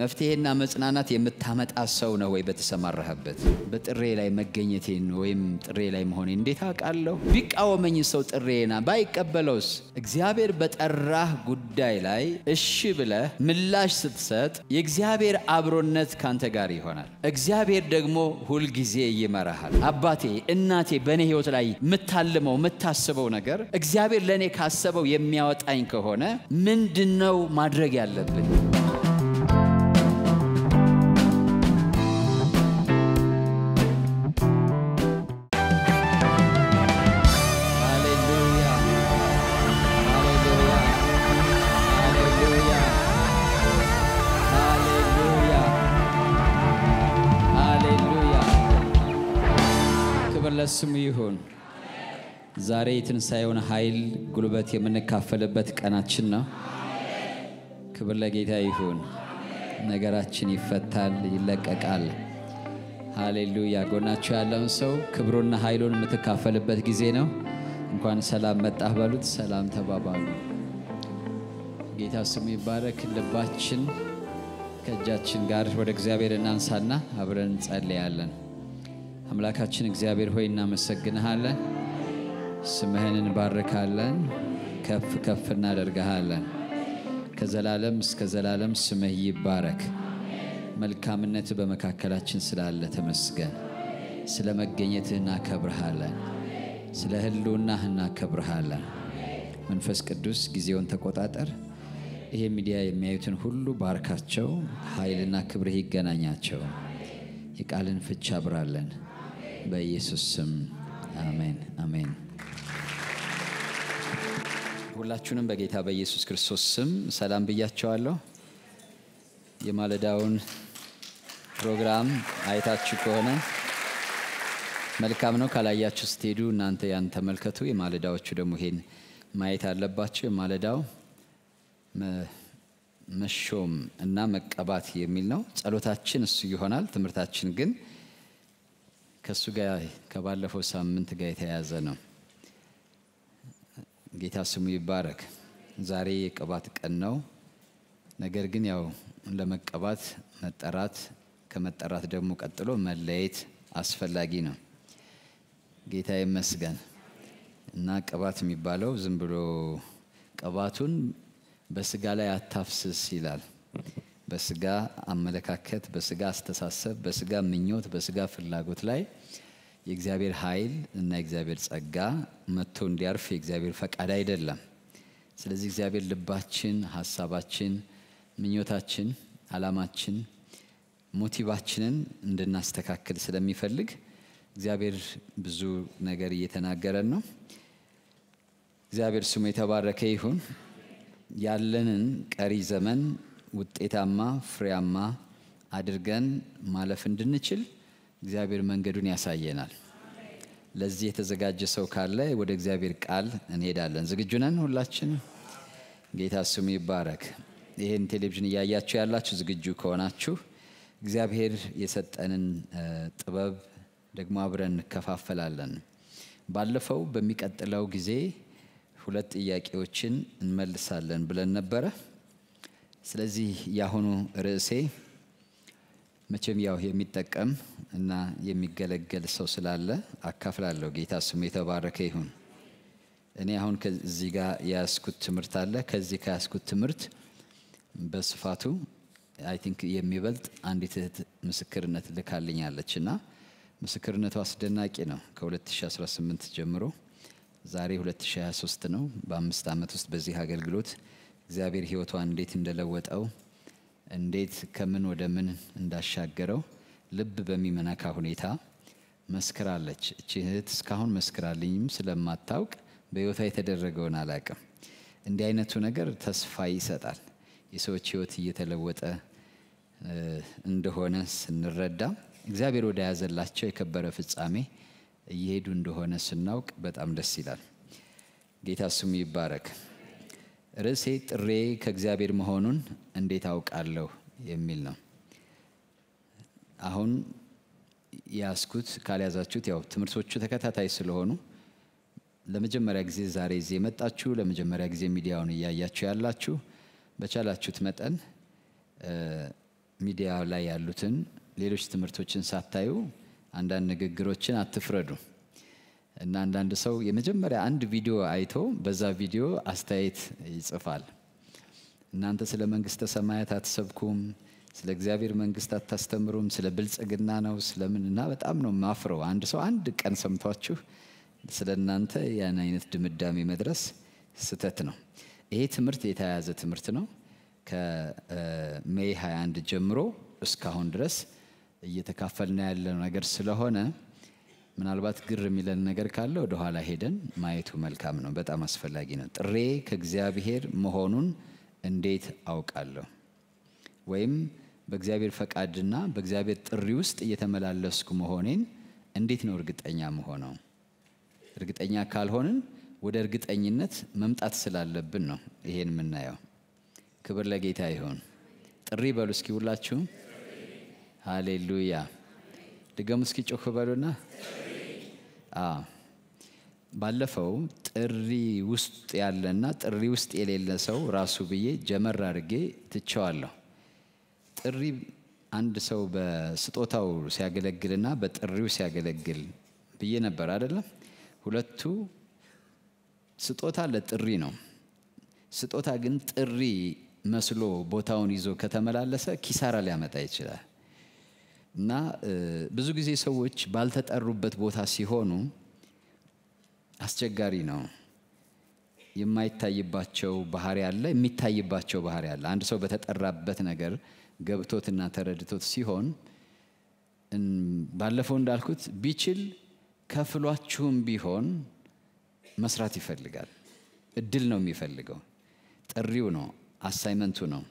መፍትሄና መጽናናት የምታመጣ ሰው ነው ወይ? በተሰማራህበት በጥሬ ላይ መገኘቴን ወይም ጥሬ ላይ መሆኔ እንዴት አውቃለሁ? ቢቃወመኝ ሰው ጥሬና ባይቀበለውስ? እግዚአብሔር በጠራህ ጉዳይ ላይ እሺ ብለህ ምላሽ ስትሰጥ የእግዚአብሔር አብሮነት ካንተ ጋር ይሆናል። እግዚአብሔር ደግሞ ሁልጊዜ ይመራሃል። አባቴ እናቴ፣ በእኔ ህይወት ላይ የምታልመው የምታስበው ነገር እግዚአብሔር ለእኔ ካሰበው የሚያወጣኝ ከሆነ ምንድን ነው ማድረግ ያለብን? ዛሬ የትንሣኤውን ኃይል ጉልበት የምንካፈልበት ቀናችን ነው። ክብር ለጌታ ይሁን። ነገራችን ይፈታል፣ ይለቀቃል። ሃሌሉያ። ጎናችሁ ያለውን ሰው ክብሩና ኃይሉን የምትካፈልበት ጊዜ ነው። እንኳን ሰላም መጣህ በሉት። ሰላም ተባባሉ። ጌታ ስሙ ይባረክ። ልባችን ከእጃችን ጋር ወደ እግዚአብሔር እናንሳና አብረን እንጸልያለን። አምላካችን እግዚአብሔር ሆይ እናመሰግንሃለን። ስምህን እንባርካለን፣ ከፍ ከፍ እናደርግሃለን። ከዘላለም እስከ ዘላለም ስምህ ይባረክ። መልካምነት በመካከላችን ስላለ ተመስገን። ስለ መገኘትህ እናከብርሃለን፣ ስለ ህልውናህ እናከብርሃለን። መንፈስ ቅዱስ ጊዜውን ተቆጣጠር። ይሄ ሚዲያ የሚያዩትን ሁሉ ባርካቸው፣ ኃይልና ክብርህ ይገናኛቸው። የቃልን ፍቻ አብራለን በኢየሱስ ስም አሜን አሜን። ሁላችሁንም በጌታ በኢየሱስ ክርስቶስ ስም ሰላም ብያቸዋለሁ። የማለዳውን ፕሮግራም አይታችሁ ከሆነ መልካም ነው። ካላያችሁ ስትሄዱ እናንተ ያን ተመልከቱ። የማለዳዎቹ ደግሞ ይሄን ማየት አለባቸው። የማለዳው መሾም እና መቀባት የሚል ነው። ጸሎታችን እሱ ይሆናል። ትምህርታችን ግን ከእሱ ጋር ከባለፈው ሳምንት ጋር የተያያዘ ነው። ጌታ ስሙ ይባረክ። ዛሬ የቅባት ቀን ነው። ነገር ግን ያው ለመቀባት መጠራት፣ ከመጠራት ደግሞ ቀጥሎ መለየት አስፈላጊ ነው። ጌታ ይመስገን እና ቅባት የሚባለው ዝም ብሎ ቅባቱን በስጋ ላይ አታፍስስ ይላል። በስጋ አመለካከት፣ በስጋ አስተሳሰብ፣ በስጋ ምኞት፣ በስጋ ፍላጎት ላይ የእግዚአብሔር ኃይል እና የእግዚአብሔር ጸጋ መጥቶ እንዲያርፍ የእግዚአብሔር ፈቃድ አይደለም። ስለዚህ እግዚአብሔር ልባችን፣ ሀሳባችን፣ ምኞታችን፣ አላማችን፣ ሞቲቫችንን እንድናስተካክል ስለሚፈልግ እግዚአብሔር ብዙ ነገር እየተናገረን ነው። እግዚአብሔር ስሙ የተባረከ ይሁን። ያለንን ቀሪ ዘመን ውጤታማ፣ ፍሬያማ አድርገን ማለፍ እንድንችል እግዚአብሔር መንገዱን ያሳየናል። ለዚህ የተዘጋጀ ሰው ካለ ወደ እግዚአብሔር ቃል እንሄዳለን። ዝግጁ ነን ሁላችን? ጌታ ስሙ ይባረክ። ይህን ቴሌቪዥን እያያችሁ ያላችሁ ዝግጁ ከሆናችሁ እግዚአብሔር የሰጠንን ጥበብ ደግሞ አብረን እንከፋፈላለን። ባለፈው በሚቀጥለው ጊዜ ሁለት ጥያቄዎችን እንመልሳለን ብለን ነበረ። ስለዚህ ያሁኑ ርዕሴ መቼም ያው የሚጠቀም እና የሚገለገል ሰው ስላለ አካፍላለሁ። ጌታ ስሙ የተባረከ ይሁን። እኔ አሁን ከዚህ ጋር የያዝኩት ትምህርት አለ። ከዚህ ከያዝኩት ትምህርት በስፋቱ አይ ቲንክ የሚበልጥ አንዲት እህት ምስክርነት ልካልኛለች እና ምስክርነቱ አስደናቂ ነው። ከ2018 ጀምሮ ዛሬ 2023 ነው። በአምስት ዓመት ውስጥ በዚህ አገልግሎት እግዚአብሔር ህይወቷ እንዴት እንደለወጠው እንዴት ከምን ወደ ምን እንዳሻገረው ልብ በሚመነካ ሁኔታ መስክራለች። እቺ እህት እስካሁን መስክራልኝም ስለማታውቅ በሕይወቷ የተደረገውን አላቅም። እንዲህ አይነቱ ነገር ተስፋ ይሰጣል። የሰዎች ህይወት እየተለወጠ እንደሆነ ስንረዳ እግዚአብሔር ወደ ያዘላቸው የከበረ ፍጻሜ እየሄዱ እንደሆነ ስናውቅ በጣም ደስ ይላል። ጌታ ስሙ ይባረክ። ርዕሴ ጥሬ ከእግዚአብሔር መሆኑን እንዴት አውቃለሁ የሚል ነው። አሁን ያስኩት ካልያዛችሁት፣ ያው ትምህርቶቹ ተከታታይ ስለሆኑ ለመጀመሪያ ጊዜ ዛሬ ዜ የመጣችሁ ለመጀመሪያ ጊዜ ሚዲያውን እያያችሁ ያላችሁ በቻላችሁት መጠን ሚዲያ ላይ ያሉትን ሌሎች ትምህርቶችን ሳታዩ አንዳንድ ንግግሮችን አትፍረዱ። እና አንዳንድ ሰው የመጀመሪያ አንድ ቪዲዮ አይቶ በዛ ቪዲዮ አስተያየት ይጽፋል። እናንተ ስለ መንግስተ ሰማያት አትሰብኩም፣ ስለ እግዚአብሔር መንግስት አታስተምሩም፣ ስለ ብልጽግና ነው ስለምን እና በጣም ነው ማፍረው። አንድ ሰው አንድ ቀን ሰምቷችሁ ስለ እናንተ ያን አይነት ድምዳሜ መድረስ ስህተት ነው። ይሄ ትምህርት የተያያዘ ትምህርት ነው። ከሜይ 21 ጀምሮ እስካሁን ድረስ እየተካፈልና ያለ ነገር ስለሆነ ምናልባት ግር የሚለን ነገር ካለ ወደኋላ ሄደን ማየቱ መልካም ነው። በጣም አስፈላጊ ነው። ጥሬ ከእግዚአብሔር መሆኑን እንዴት አውቃለሁ? ወይም በእግዚአብሔር ፈቃድና በእግዚአብሔር ጥሪ ውስጥ እየተመላለስኩ መሆኔን እንዴት ነው እርግጠኛ መሆነው? እርግጠኛ ካልሆንን ወደ እርግጠኝነት መምጣት ስላለብን ነው ይሄን የምናየው። ክብር ለጌታ ይሁን። ጥሪ በሉ እስኪ ሁላችሁም። ሃሌሉያ። ድገሙ እስኪ ጮክ በሉና ባለፈው ጥሪ ውስጥ ያለና ጥሪ ውስጥ የሌለ ሰው ራሱ ብዬ ጀመር አድርጌ ትቸዋለሁ። ጥሪ አንድ ሰው በስጦታው ሲያገለግልና በጥሪው ሲያገለግል ብዬ ነበር አይደለም። ሁለቱ ስጦታ ለጥሪ ነው። ስጦታ ግን ጥሪ መስሎ ቦታውን ይዞ ከተመላለሰ ኪሳራ ሊያመጣ ይችላል። እና ብዙ ጊዜ ሰዎች ባልተጠሩበት ቦታ ሲሆኑ አስቸጋሪ ነው። የማይታይባቸው ባህሪ አለ፣ የሚታይባቸው ባህሪ አለ። አንድ ሰው በተጠራበት ነገር ገብቶትና ተረድቶት ሲሆን ባለፈው እንዳልኩት ቢችል ከፍሏችሁም ቢሆን መስራት ይፈልጋል። እድል ነው የሚፈልገው። ጥሪው ነው፣ አሳይመንቱ ነው።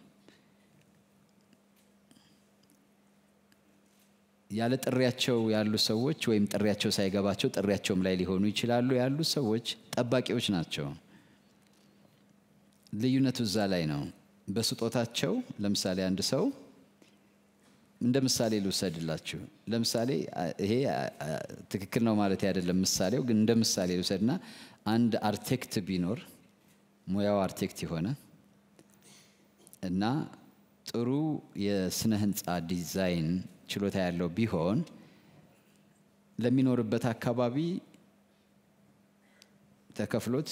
ያለ ጥሪያቸው ያሉ ሰዎች ወይም ጥሪያቸው ሳይገባቸው ጥሪያቸውም ላይ ሊሆኑ ይችላሉ ያሉ ሰዎች ጠባቂዎች ናቸው። ልዩነቱ እዛ ላይ ነው። በስጦታቸው ለምሳሌ አንድ ሰው እንደ ምሳሌ ልውሰድላችሁ። ለምሳሌ ይሄ ትክክል ነው ማለት አይደለም ምሳሌው፣ ግን እንደ ምሳሌ ልውሰድና አንድ አርቴክት ቢኖር ሙያው አርቴክት የሆነ እና ጥሩ የስነ ህንፃ ዲዛይን ችሎታ ያለው ቢሆን ለሚኖርበት አካባቢ ተከፍሎት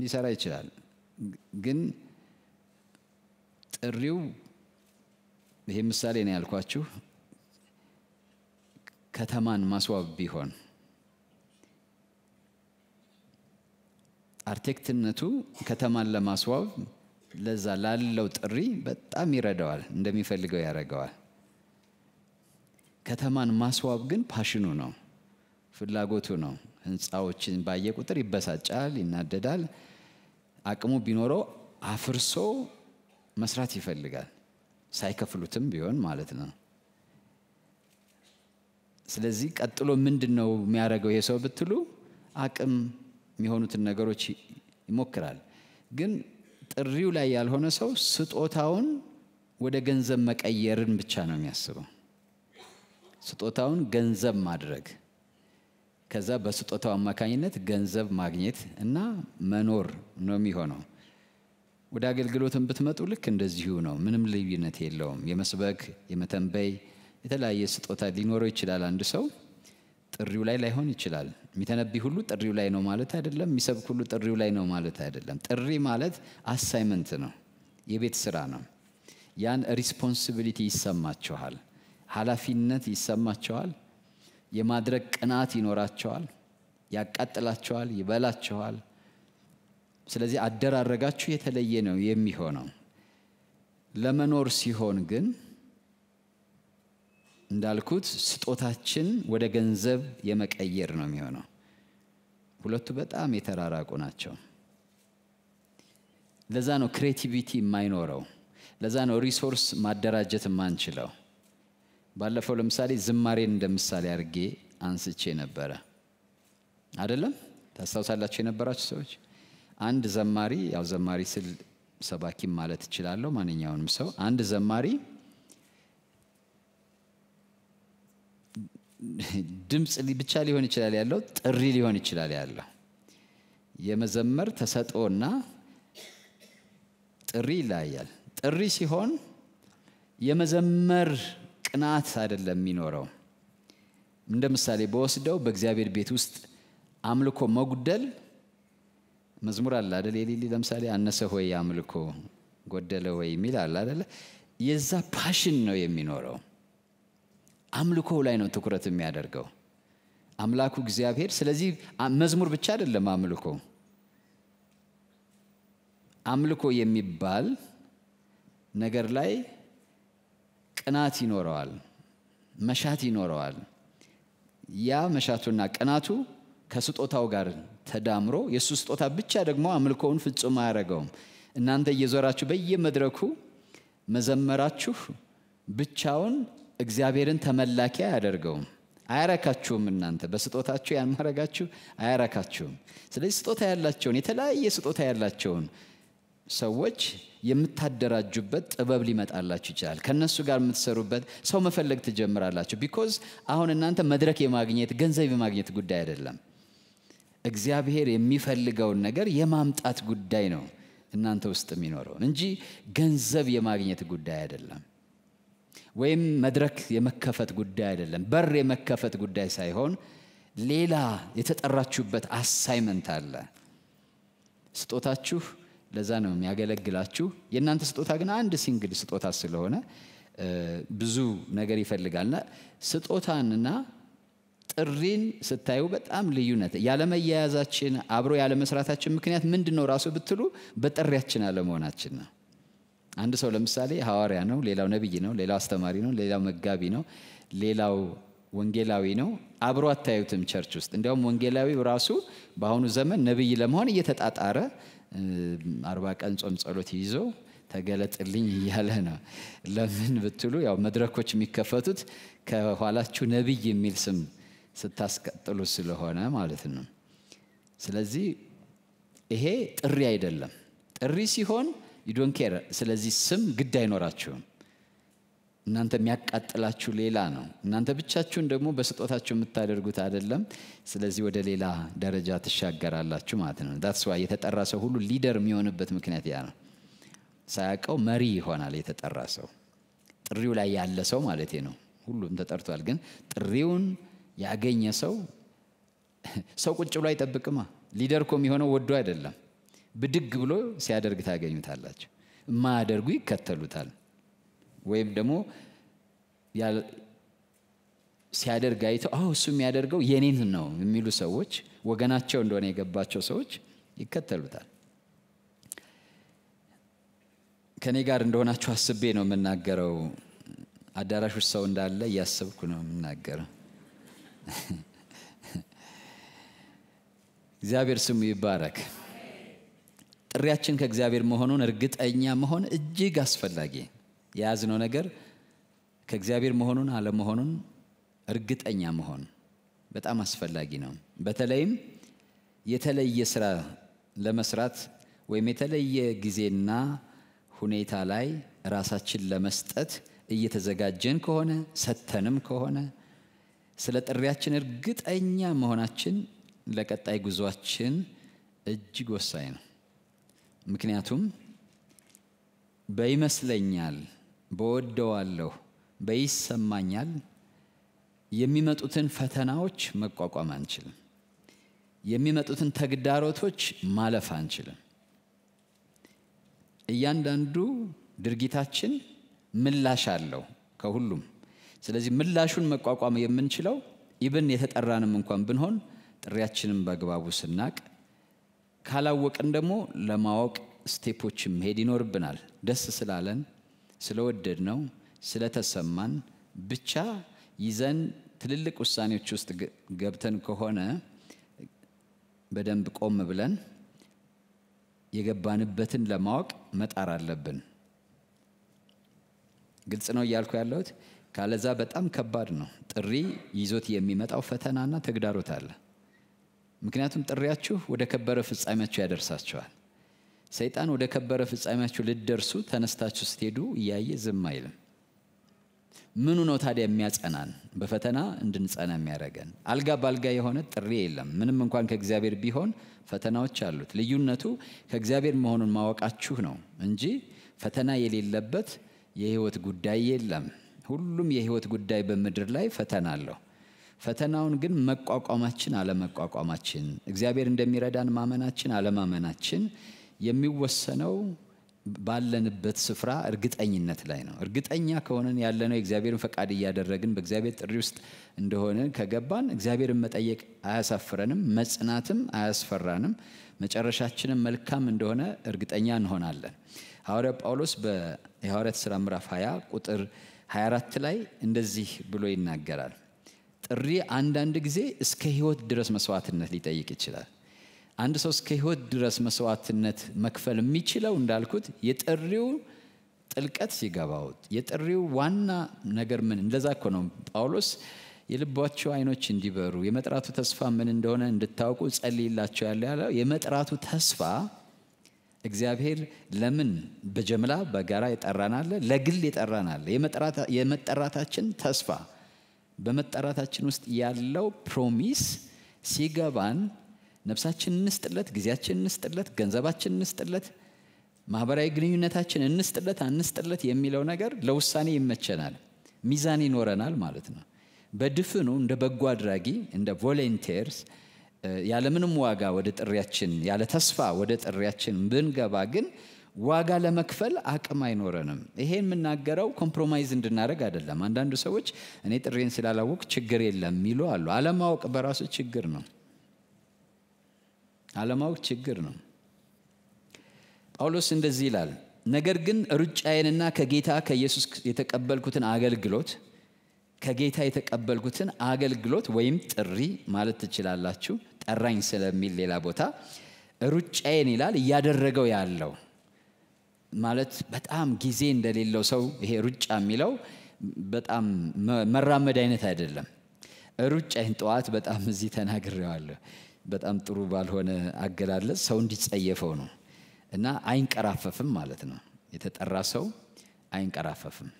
ሊሰራ ይችላል። ግን ጥሪው ይሄ ምሳሌ ነው ያልኳችሁ፣ ከተማን ማስዋብ ቢሆን አርቴክትነቱ ከተማን ለማስዋብ ለዛ ላለው ጥሪ በጣም ይረዳዋል፣ እንደሚፈልገው ያደርገዋል። ከተማን ማስዋብ ግን ፓሽኑ ነው፣ ፍላጎቱ ነው። ህንፃዎችን ባየ ቁጥር ይበሳጫል፣ ይናደዳል። አቅሙ ቢኖረው አፍርሶ መስራት ይፈልጋል፣ ሳይከፍሉትም ቢሆን ማለት ነው። ስለዚህ ቀጥሎ ምንድን ነው የሚያደርገው ይሄ ሰው ብትሉ፣ አቅም የሚሆኑትን ነገሮች ይሞክራል። ግን ጥሪው ላይ ያልሆነ ሰው ስጦታውን ወደ ገንዘብ መቀየርን ብቻ ነው የሚያስበው። ስጦታውን ገንዘብ ማድረግ ከዛ በስጦታው አማካኝነት ገንዘብ ማግኘት እና መኖር ነው የሚሆነው። ወደ አገልግሎትን ብትመጡ ልክ እንደዚሁ ነው። ምንም ልዩነት የለውም። የመስበክ፣ የመተንበይ የተለያየ ስጦታ ሊኖረው ይችላል አንድ ሰው ጥሪው ላይ ላይሆን ይችላል። የሚተነቢ ሁሉ ጥሪው ላይ ነው ማለት አይደለም። የሚሰብክ ሁሉ ጥሪው ላይ ነው ማለት አይደለም። ጥሪ ማለት አሳይመንት ነው፣ የቤት ስራ ነው። ያን ሪስፖንሲቢሊቲ ይሰማቸዋል፣ ኃላፊነት ይሰማቸዋል፣ የማድረግ ቅናት ይኖራቸዋል፣ ያቃጥላቸዋል፣ ይበላቸዋል። ስለዚህ አደራረጋችሁ የተለየ ነው የሚሆነው። ለመኖር ሲሆን ግን እንዳልኩት ስጦታችን ወደ ገንዘብ የመቀየር ነው የሚሆነው። ሁለቱ በጣም የተራራቁ ናቸው። ለዛ ነው ክሬቲቪቲ የማይኖረው። ለዛ ነው ሪሶርስ ማደራጀት የማንችለው። ባለፈው ለምሳሌ ዝማሬን እንደ ምሳሌ አድርጌ አንስቼ ነበረ አይደለም? ታስታውሳላቸው የነበራቸው ሰዎች። አንድ ዘማሪ ያው ዘማሪ ስል ሰባኪም ማለት ይችላለሁ ማንኛውንም ሰው አንድ ዘማሪ ድምፅ ብቻ ሊሆን ይችላል ያለው፣ ጥሪ ሊሆን ይችላል ያለው። የመዘመር ተሰጦና ጥሪ ይለያያል። ጥሪ ሲሆን የመዘመር ቅናት አይደለም የሚኖረው። እንደ ምሳሌ በወስደው በእግዚአብሔር ቤት ውስጥ አምልኮ መጉደል መዝሙር አለ አደለ? የሌሊ ለምሳሌ አነሰ ሆይ አምልኮ ጎደለ ወይ የሚል አለ አደለ? የዛ ፓሽን ነው የሚኖረው አምልኮ ላይ ነው ትኩረት የሚያደርገው አምላኩ እግዚአብሔር። ስለዚህ መዝሙር ብቻ አይደለም አምልኮ። አምልኮ የሚባል ነገር ላይ ቅናት ይኖረዋል፣ መሻት ይኖረዋል። ያ መሻቱና ቅናቱ ከስጦታው ጋር ተዳምሮ የእሱ ስጦታ ብቻ ደግሞ አምልኮውን ፍጹም አያደረገውም። እናንተ እየዞራችሁ በየመድረኩ መዘመራችሁ ብቻውን እግዚአብሔርን ተመላኪ አያደርገውም። አያረካችሁም። እናንተ በስጦታችሁ ያማረጋችሁ አያረካችሁም። ስለዚህ ስጦታ ያላቸውን የተለያየ ስጦታ ያላቸውን ሰዎች የምታደራጁበት ጥበብ ሊመጣላችሁ ይችላል። ከነሱ ጋር የምትሰሩበት ሰው መፈለግ ትጀምራላችሁ። ቢኮዝ አሁን እናንተ መድረክ የማግኘት ገንዘብ የማግኘት ጉዳይ አይደለም። እግዚአብሔር የሚፈልገውን ነገር የማምጣት ጉዳይ ነው እናንተ ውስጥ የሚኖረውን እንጂ ገንዘብ የማግኘት ጉዳይ አይደለም። ወይም መድረክ የመከፈት ጉዳይ አይደለም። በር የመከፈት ጉዳይ ሳይሆን ሌላ የተጠራችሁበት አሳይመንት አለ። ስጦታችሁ ለዛ ነው የሚያገለግላችሁ። የእናንተ ስጦታ ግን አንድ ሲንግል ስጦታ ስለሆነ ብዙ ነገር ይፈልጋልና ስጦታንና ጥሪን ስታዩ በጣም ልዩነት ያለመያያዛችን አብሮ ያለመስራታችን ምክንያት ምንድን ነው ራሱ ብትሉ በጥሪያችን አለመሆናችን ነው። አንድ ሰው ለምሳሌ ሐዋርያ ነው፣ ሌላው ነቢይ ነው፣ ሌላው አስተማሪ ነው፣ ሌላው መጋቢ ነው፣ ሌላው ወንጌላዊ ነው። አብሮ አታዩትም ቸርች ውስጥ። እንዲያውም ወንጌላዊው ራሱ በአሁኑ ዘመን ነቢይ ለመሆን እየተጣጣረ አርባ ቀን ጾም ጸሎት ይዞ ተገለጥልኝ እያለ ነው። ለምን ብትሉ ያው መድረኮች የሚከፈቱት ከኋላችሁ ነቢይ የሚል ስም ስታስቀጥሉ ስለሆነ ማለት ነው። ስለዚህ ይሄ ጥሪ አይደለም። ጥሪ ሲሆን ዩዶን ስለዚህ ስም ግድ አይኖራችሁም። እናንተ የሚያቃጥላችሁ ሌላ ነው። እናንተ ብቻችሁን ደግሞ በስጦታችሁ የምታደርጉት አይደለም። ስለዚህ ወደ ሌላ ደረጃ ትሻገራላችሁ ማለት ነው። ዳትስ የተጠራ ሰው ሁሉ ሊደር የሚሆንበት ምክንያት ያ ነው። ሳያውቀው መሪ ይሆናል የተጠራ ሰው፣ ጥሪው ላይ ያለ ሰው ማለት ነው። ሁሉም ተጠርቷል፣ ግን ጥሪውን ያገኘ ሰው ሰው ቁጭ ብሎ አይጠብቅማ። ሊደር ኮ የሚሆነው ወዶ አይደለም ብድግ ብሎ ሲያደርግ ታገኙታላቸው። ማያደርጉ ይከተሉታል። ወይም ደግሞ ሲያደርግ አይተው አሁ እሱ የሚያደርገው የኔን ነው የሚሉ ሰዎች ወገናቸው እንደሆነ የገባቸው ሰዎች ይከተሉታል። ከእኔ ጋር እንደሆናችሁ አስቤ ነው የምናገረው። አዳራሽ ውስጥ ሰው እንዳለ እያስብኩ ነው የምናገረው። እግዚአብሔር ስሙ ይባረክ። ጥሪያችን ከእግዚአብሔር መሆኑን እርግጠኛ መሆን እጅግ አስፈላጊ የያዝነው ነገር ከእግዚአብሔር መሆኑን አለመሆኑን እርግጠኛ መሆን በጣም አስፈላጊ ነው። በተለይም የተለየ ስራ ለመስራት ወይም የተለየ ጊዜና ሁኔታ ላይ ራሳችን ለመስጠት እየተዘጋጀን ከሆነ ሰተንም ከሆነ ስለ ጥሪያችን እርግጠኛ መሆናችን ለቀጣይ ጉዞችን እጅግ ወሳኝ ነው። ምክንያቱም በይመስለኛል፣ በወደዋለሁ፣ በይሰማኛል የሚመጡትን ፈተናዎች መቋቋም አንችልም። የሚመጡትን ተግዳሮቶች ማለፍ አንችልም። እያንዳንዱ ድርጊታችን ምላሽ አለው ከሁሉም። ስለዚህ ምላሹን መቋቋም የምንችለው ኢብን የተጠራንም እንኳን ብንሆን ጥሪያችንም በግባቡ ስናቅ ካላወቅን ደግሞ ለማወቅ ስቴፖች መሄድ ይኖርብናል። ደስ ስላለን፣ ስለወደድ ነው፣ ስለተሰማን ብቻ ይዘን ትልልቅ ውሳኔዎች ውስጥ ገብተን ከሆነ በደንብ ቆም ብለን የገባንበትን ለማወቅ መጣር አለብን። ግልጽ ነው እያልኩ ያለሁት። ካለዛ በጣም ከባድ ነው። ጥሪ ይዞት የሚመጣው ፈተናና ተግዳሮት አለ። ምክንያቱም ጥሪያችሁ ወደ ከበረ ፍጻሜያችሁ ያደርሳችኋል። ሰይጣን ወደ ከበረ ፍጻሜያችሁ ልደርሱ ተነስታችሁ ስትሄዱ እያየ ዝም አይልም። ምኑ ነው ታዲያ የሚያጸናን? በፈተና እንድንጸና የሚያደረገን አልጋ በአልጋ የሆነ ጥሪ የለም። ምንም እንኳን ከእግዚአብሔር ቢሆን ፈተናዎች አሉት። ልዩነቱ ከእግዚአብሔር መሆኑን ማወቃችሁ ነው እንጂ ፈተና የሌለበት የህይወት ጉዳይ የለም። ሁሉም የህይወት ጉዳይ በምድር ላይ ፈተና አለው። ፈተናውን ግን መቋቋማችን አለመቋቋማችን፣ እግዚአብሔር እንደሚረዳን ማመናችን አለማመናችን የሚወሰነው ባለንበት ስፍራ እርግጠኝነት ላይ ነው። እርግጠኛ ከሆነን ያለነው የእግዚአብሔርን ፈቃድ እያደረግን በእግዚአብሔር ጥሪ ውስጥ እንደሆነ ከገባን እግዚአብሔርን መጠየቅ አያሳፍረንም፣ መጽናትም አያስፈራንም፣ መጨረሻችንም መልካም እንደሆነ እርግጠኛ እንሆናለን። ሐዋርያው ጳውሎስ በሐዋርያት ሥራ ምዕራፍ 20 ቁጥር 24 ላይ እንደዚህ ብሎ ይናገራል። ጥሪ አንዳንድ ጊዜ እስከ ህይወት ድረስ መስዋዕትነት ሊጠይቅ ይችላል አንድ ሰው እስከ ህይወት ድረስ መስዋዕትነት መክፈል የሚችለው እንዳልኩት የጥሪው ጥልቀት ሲገባው የጥሪው ዋና ነገር ምን እንደዛ እኮ ነው ጳውሎስ የልባቸው አይኖች እንዲበሩ የመጥራቱ ተስፋ ምን እንደሆነ እንድታውቁ ጸልይላቸው ያለ ያለው የመጥራቱ ተስፋ እግዚአብሔር ለምን በጀምላ በጋራ የጠራናለ ለግል የጠራናለ የመጠራታችን ተስፋ በመጠራታችን ውስጥ ያለው ፕሮሚስ ሲገባን ነፍሳችን እንስጥለት፣ ጊዜያችን እንስጥለት፣ ገንዘባችን እንስጥለት፣ ማህበራዊ ግንኙነታችን እንስጥለት አንስጥለት የሚለው ነገር ለውሳኔ ይመቸናል፣ ሚዛን ይኖረናል ማለት ነው። በድፍኑ እንደ በጎ አድራጊ እንደ ቮለንቴርስ ያለምንም ዋጋ ወደ ጥሪያችን ያለ ተስፋ ወደ ጥሪያችን ብንገባ ግን ዋጋ ለመክፈል አቅም አይኖረንም። ይሄ የምናገረው ኮምፕሮማይዝ እንድናደረግ አይደለም። አንዳንዱ ሰዎች እኔ ጥሬን ስላላወቅ ችግር የለም የሚሉ አሉ። አለማወቅ በራሱ ችግር ነው። አለማወቅ ችግር ነው። ጳውሎስ እንደዚህ ይላል፣ ነገር ግን ሩጫዬንና ከጌታ ከኢየሱስ የተቀበልኩትን አገልግሎት ከጌታ የተቀበልኩትን አገልግሎት ወይም ጥሪ ማለት ትችላላችሁ። ጠራኝ ስለሚል ሌላ ቦታ ሩጫዬን ይላል እያደረገው ያለው ማለት በጣም ጊዜ እንደሌለው ሰው ይሄ ሩጫ የሚለው በጣም መራመድ አይነት አይደለም። ሩጫ ይህን ጠዋት በጣም እዚህ ተናግሬዋለሁ። በጣም ጥሩ ባልሆነ አገላለጽ ሰው እንዲጸየፈው ነው እና አይንቀራፈፍም ማለት ነው። የተጠራ ሰው አይንቀራፈፍም።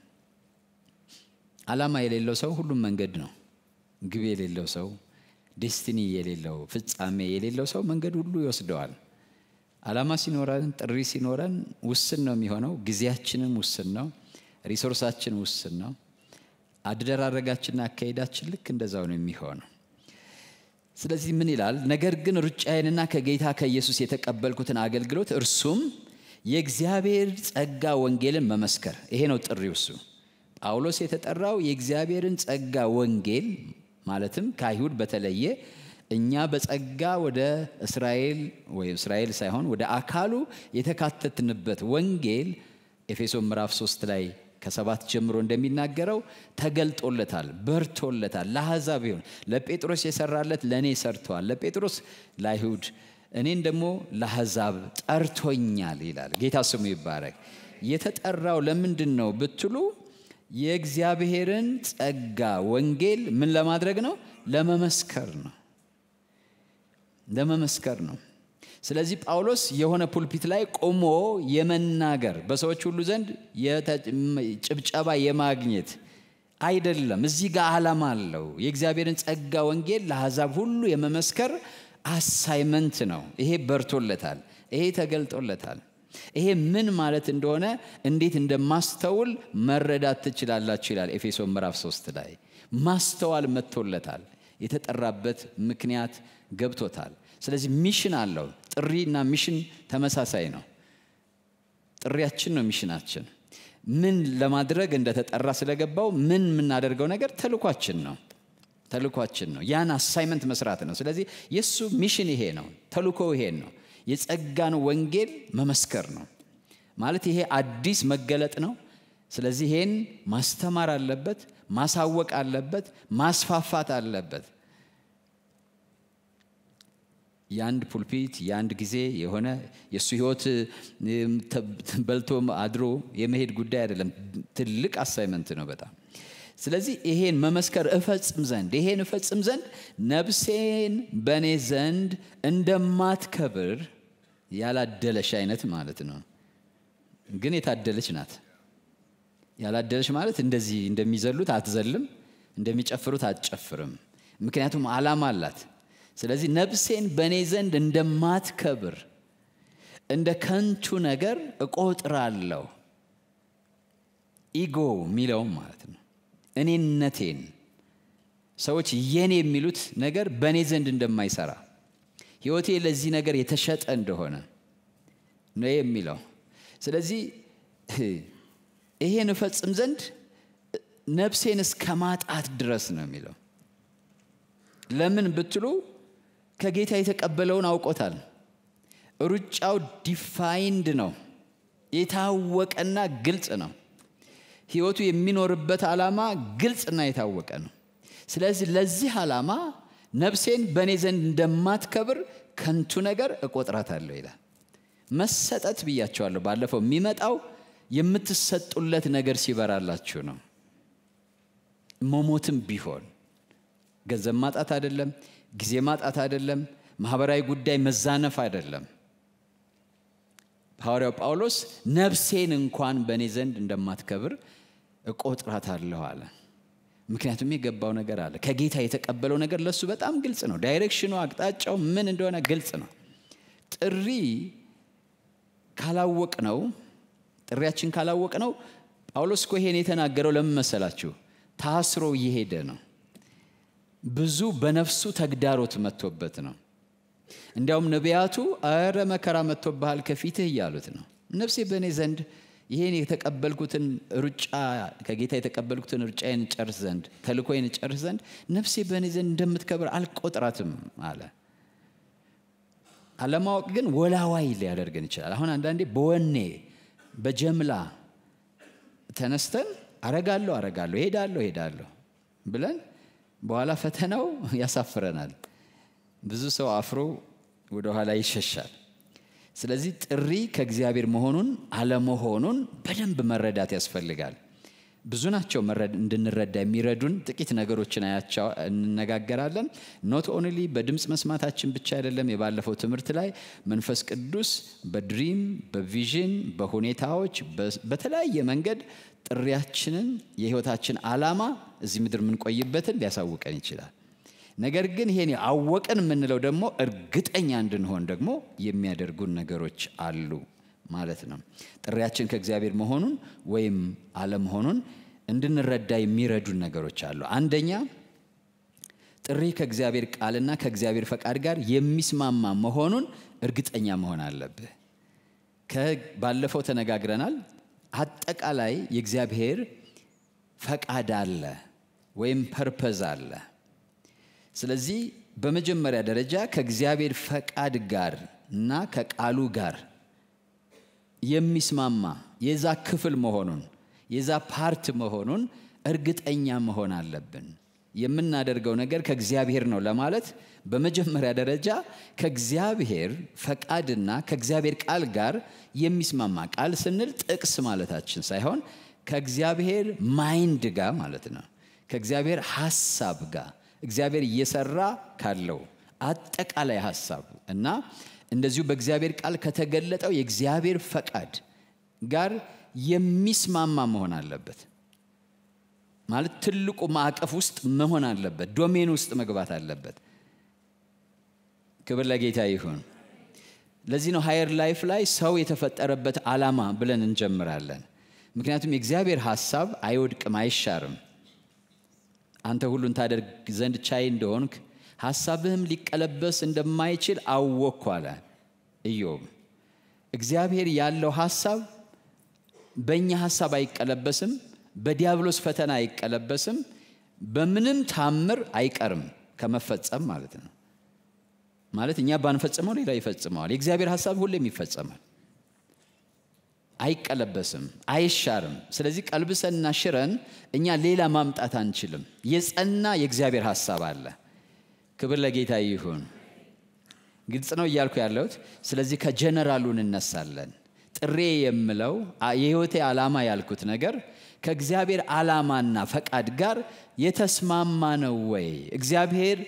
አላማ የሌለው ሰው ሁሉም መንገድ ነው። ግብ የሌለው ሰው፣ ዴስቲኒ የሌለው፣ ፍጻሜ የሌለው ሰው መንገድ ሁሉ ይወስደዋል። አላማ ሲኖረን ጥሪ ሲኖረን ውስን ነው የሚሆነው። ጊዜያችንም ውስን ነው። ሪሶርሳችን ውስን ነው። አደራረጋችንና አካሄዳችን ልክ እንደዛው ነው የሚሆነው። ስለዚህ ምን ይላል? ነገር ግን ሩጫዬንና ከጌታ ከኢየሱስ የተቀበልኩትን አገልግሎት እርሱም የእግዚአብሔር ጸጋ ወንጌልን መመስከር፣ ይሄ ነው ጥሪው። እሱ ጳውሎስ የተጠራው የእግዚአብሔርን ጸጋ ወንጌል ማለትም ከአይሁድ በተለየ እኛ በጸጋ ወደ እስራኤል ወይ እስራኤል ሳይሆን ወደ አካሉ የተካተትንበት ወንጌል ኤፌሶን ምዕራፍ 3 ላይ ከሰባት ጀምሮ እንደሚናገረው ተገልጦለታል፣ በርቶለታል። ለአሕዛብ ይሁን ለጴጥሮስ የሰራለት ለእኔ ሰርተዋል፣ ለጴጥሮስ ለአይሁድ፣ እኔን ደግሞ ለአሕዛብ ጠርቶኛል ይላል። ጌታ ስሙ ይባረክ። የተጠራው ለምንድን ነው ብትሉ የእግዚአብሔርን ጸጋ ወንጌል ምን ለማድረግ ነው? ለመመስከር ነው። ለመመስከር ነው ስለዚህ ጳውሎስ የሆነ ፑልፒት ላይ ቆሞ የመናገር በሰዎች ሁሉ ዘንድ ጭብጨባ የማግኘት አይደለም እዚህ ጋር አላማ አለው የእግዚአብሔርን ጸጋ ወንጌል ለአሕዛብ ሁሉ የመመስከር አሳይመንት ነው ይሄ በርቶለታል ይሄ ተገልጦለታል ይሄ ምን ማለት እንደሆነ እንዴት እንደማስተውል መረዳት ትችላላችሁ ይላል ኤፌሶን ምዕራፍ 3 ላይ ማስተዋል መጥቶለታል የተጠራበት ምክንያት ገብቶታል። ስለዚህ ሚሽን አለው። እና ሚሽን ተመሳሳይ ነው። ጥሪያችን ነው ሚሽናችን። ምን ለማድረግ እንደተጠራ ስለገባው ምን የምናደርገው ነገር ተልኳችን ነው ተልኳችን ነው። ያን አሳይመንት መስራት ነው። ስለዚህ የእሱ ሚሽን ይሄ ነው፣ ተልኮ ይሄን ነው። የጸጋን ወንጌል መመስከር ነው ማለት ይሄ አዲስ መገለጥ ነው። ስለዚህ ይሄን ማስተማር አለበት፣ ማሳወቅ አለበት፣ ማስፋፋት አለበት። የአንድ ፑልፒት የአንድ ጊዜ የሆነ የእሱ ህይወት በልቶ አድሮ የመሄድ ጉዳይ አይደለም። ትልቅ አሳይመንት ነው በጣም። ስለዚህ ይሄን መመስከር እፈጽም ዘንድ ይሄን እፈጽም ዘንድ ነብሴን በእኔ ዘንድ እንደማትከብር ያላደለሽ አይነት ማለት ነው። ግን የታደለች ናት። ያላደለች ማለት እንደዚህ እንደሚዘሉት አትዘልም፣ እንደሚጨፍሩት አትጨፍርም። ምክንያቱም አላማ አላት። ስለዚህ ነፍሴን በእኔ ዘንድ እንደማትከብር እንደ ከንቱ ነገር እቆጥራለሁ። ኢጎ የሚለውም ማለት ነው እኔነቴን ሰዎች የኔ የሚሉት ነገር በእኔ ዘንድ እንደማይሰራ ህይወቴ ለዚህ ነገር የተሸጠ እንደሆነ ነው የሚለው። ስለዚህ ይሄን እፈጽም ዘንድ ነፍሴን እስከ ማጣት ድረስ ነው የሚለው። ለምን ብትሉ ከጌታ የተቀበለውን አውቆታል። ሩጫው ዲፋይንድ ነው፣ የታወቀና ግልጽ ነው። ህይወቱ የሚኖርበት ዓላማ ግልጽና የታወቀ ነው። ስለዚህ ለዚህ ዓላማ ነፍሴን በእኔ ዘንድ እንደማትከብር ከንቱ ነገር እቆጥራታለሁ ይላል። መሰጠት ብያቸዋለሁ። ባለፈው የሚመጣው የምትሰጡለት ነገር ሲበራላችሁ ነው። መሞትም ቢሆን ገንዘብ ማጣት አይደለም፣ ጊዜ ማጣት አይደለም፣ ማህበራዊ ጉዳይ መዛነፍ አይደለም። ሐዋርያው ጳውሎስ ነፍሴን እንኳን በእኔ ዘንድ እንደማትከብር አለሁ አለ። ምክንያቱም የገባው ነገር አለ። ከጌታ የተቀበለው ነገር ለሱ በጣም ግልጽ ነው። ዳይሬክሽኑ፣ አቅጣጫው ምን እንደሆነ ግልጽ ነው። ጥሪ ካላወቅ ነው ጥሪያችን ካላወቅ ነው ጳውሎስ ኮሄን የተናገረው ለምን መሰላችሁ? ታስሮ እየሄደ ነው። ብዙ በነፍሱ ተግዳሮት መጥቶበት ነው። እንዲያውም ነቢያቱ አረ መከራ መጥቶብሃል ከፊትህ እያሉት ነው። ነፍሴ በእኔ ዘንድ ይህን የተቀበልኩትን ሩጫ ከጌታ የተቀበልኩትን ሩጫ ጨርስ ዘንድ ተልኮ ጨርስ ዘንድ ነፍሴ በእኔ ዘንድ እንደምትከብር አልቆጥራትም አለ። አለማወቅ ግን ወላዋይ ሊያደርገን ይችላል። አሁን አንዳንዴ በወኔ በጀምላ ተነስተን አረጋለሁ አረጋለሁ ሄዳለሁ ሄዳለሁ ብለን በኋላ ፈተናው ያሳፍረናል። ብዙ ሰው አፍሮ ወደ ኋላ ይሸሻል። ስለዚህ ጥሪ ከእግዚአብሔር መሆኑን አለመሆኑን በደንብ መረዳት ያስፈልጋል። ብዙ ናቸው እንድንረዳ የሚረዱን ጥቂት ነገሮችን አያቸው እንነጋገራለን። ኖት ኦንሊ በድምፅ መስማታችን ብቻ አይደለም። የባለፈው ትምህርት ላይ መንፈስ ቅዱስ በድሪም በቪዥን በሁኔታዎች በተለያየ መንገድ ጥሪያችንን የህይወታችን አላማ እዚህ ምድር የምንቆይበትን ሊያሳውቀን ይችላል። ነገር ግን ይሄን አወቀን የምንለው ደግሞ እርግጠኛ እንድንሆን ደግሞ የሚያደርጉን ነገሮች አሉ። ማለት ነው። ጥሪያችን ከእግዚአብሔር መሆኑን ወይም አለመሆኑን እንድንረዳ የሚረዱን ነገሮች አሉ። አንደኛ ጥሪ ከእግዚአብሔር ቃልና ከእግዚአብሔር ፈቃድ ጋር የሚስማማ መሆኑን እርግጠኛ መሆን አለብህ። ባለፈው ተነጋግረናል። አጠቃላይ የእግዚአብሔር ፈቃድ አለ ወይም ፐርፐዝ አለ። ስለዚህ በመጀመሪያ ደረጃ ከእግዚአብሔር ፈቃድ ጋር እና ከቃሉ ጋር የሚስማማ የዛ ክፍል መሆኑን የዛ ፓርት መሆኑን እርግጠኛ መሆን አለብን። የምናደርገው ነገር ከእግዚአብሔር ነው ለማለት በመጀመሪያ ደረጃ ከእግዚአብሔር ፈቃድና ከእግዚአብሔር ቃል ጋር የሚስማማ ቃል ስንል ጥቅስ ማለታችን ሳይሆን ከእግዚአብሔር ማይንድ ጋር ማለት ነው። ከእግዚአብሔር ሀሳብ ጋር እግዚአብሔር እየሰራ ካለው አጠቃላይ ሀሳብ እና እንደዚሁ በእግዚአብሔር ቃል ከተገለጠው የእግዚአብሔር ፈቃድ ጋር የሚስማማ መሆን አለበት። ማለት ትልቁ ማዕቀፍ ውስጥ መሆን አለበት። ዶሜን ውስጥ መግባት አለበት። ክብር ለጌታ ይሁን። ለዚህ ነው ሀየር ላይፍ ላይ ሰው የተፈጠረበት አላማ ብለን እንጀምራለን። ምክንያቱም የእግዚአብሔር ሀሳብ አይወድቅም፣ አይሻርም። አንተ ሁሉን ታደርግ ዘንድ ቻይ እንደሆንክ ሐሳብህም ሊቀለበስ እንደማይችል አወቅኩ አለ ኢዮብ። እግዚአብሔር ያለው ሐሳብ በእኛ ሐሳብ አይቀለበስም፣ በዲያብሎስ ፈተና አይቀለበስም፣ በምንም ታምር አይቀርም ከመፈጸም ማለት ነው። ማለት እኛ ባንፈጽመው ሌላ ይፈጽመዋል። የእግዚአብሔር ሐሳብ ሁሌም ይፈጸማል፣ አይቀለበስም፣ አይሻርም። ስለዚህ ቀልብሰንና ሽረን እኛ ሌላ ማምጣት አንችልም። የጸና የእግዚአብሔር ሐሳብ አለ። ክብር ለጌታ ይሁን። ግልጽ ነው እያልኩ ያለሁት። ስለዚህ ከጀነራሉ እንነሳለን። ጥሬ የምለው የህይወቴ ዓላማ ያልኩት ነገር ከእግዚአብሔር ዓላማና ፈቃድ ጋር የተስማማ ነው ወይ? እግዚአብሔር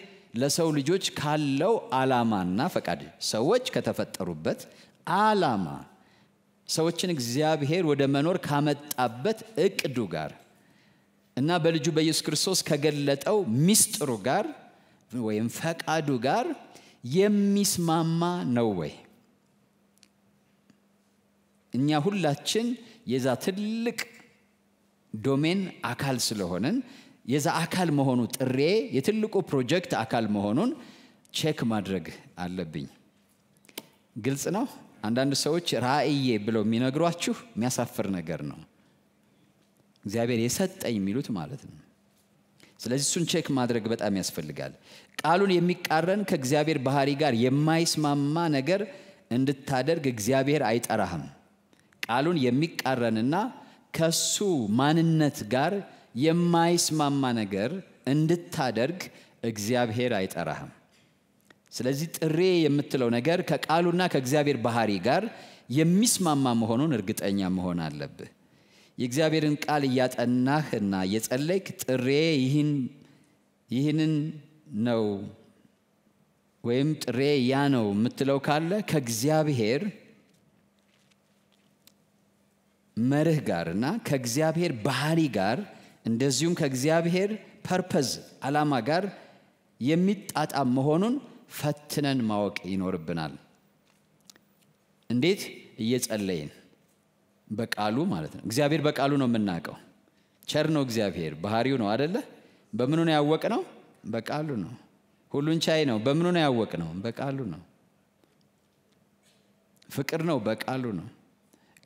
ለሰው ልጆች ካለው ዓላማና ፈቃድ ሰዎች ከተፈጠሩበት ዓላማ ሰዎችን እግዚአብሔር ወደ መኖር ካመጣበት እቅዱ ጋር እና በልጁ በኢየሱስ ክርስቶስ ከገለጠው ሚስጥሩ ጋር ወይም ፈቃዱ ጋር የሚስማማ ነው ወይ? እኛ ሁላችን የዛ ትልቅ ዶሜን አካል ስለሆንን የዛ አካል መሆኑ ጥሬ የትልቁ ፕሮጀክት አካል መሆኑን ቼክ ማድረግ አለብኝ። ግልጽ ነው። አንዳንድ ሰዎች ራእዬ ብለው የሚነግሯችሁ የሚያሳፍር ነገር ነው። እግዚአብሔር የሰጠኝ የሚሉት ማለት ነው። ስለዚህ እሱን ቼክ ማድረግ በጣም ያስፈልጋል። ቃሉን የሚቃረን ከእግዚአብሔር ባህሪ ጋር የማይስማማ ነገር እንድታደርግ እግዚአብሔር አይጠራህም። ቃሉን የሚቃረንና ከሱ ማንነት ጋር የማይስማማ ነገር እንድታደርግ እግዚአብሔር አይጠራህም። ስለዚህ ጥሬ የምትለው ነገር ከቃሉና ከእግዚአብሔር ባህሪ ጋር የሚስማማ መሆኑን እርግጠኛ መሆን አለብህ። የእግዚአብሔርን ቃል እያጠናህና የጸለይክ ጥሬ ይህንን ነው ወይም ጥሬ ያ ነው የምትለው ካለ ከእግዚአብሔር መርህ ጋር እና ከእግዚአብሔር ባህሪ ጋር እንደዚሁም ከእግዚአብሔር ፐርፐዝ ዓላማ ጋር የሚጣጣም መሆኑን ፈትነን ማወቅ ይኖርብናል። እንዴት እየጸለይን በቃሉ ማለት ነው። እግዚአብሔር በቃሉ ነው የምናውቀው። ቸር ነው እግዚአብሔር፣ ባህሪው ነው አደለ? በምኑ ነው ያወቅ ነው? በቃሉ ነው። ሁሉን ቻይ ነው። በምኑ ነው ያወቅ ነው? በቃሉ ነው። ፍቅር ነው፣ በቃሉ ነው።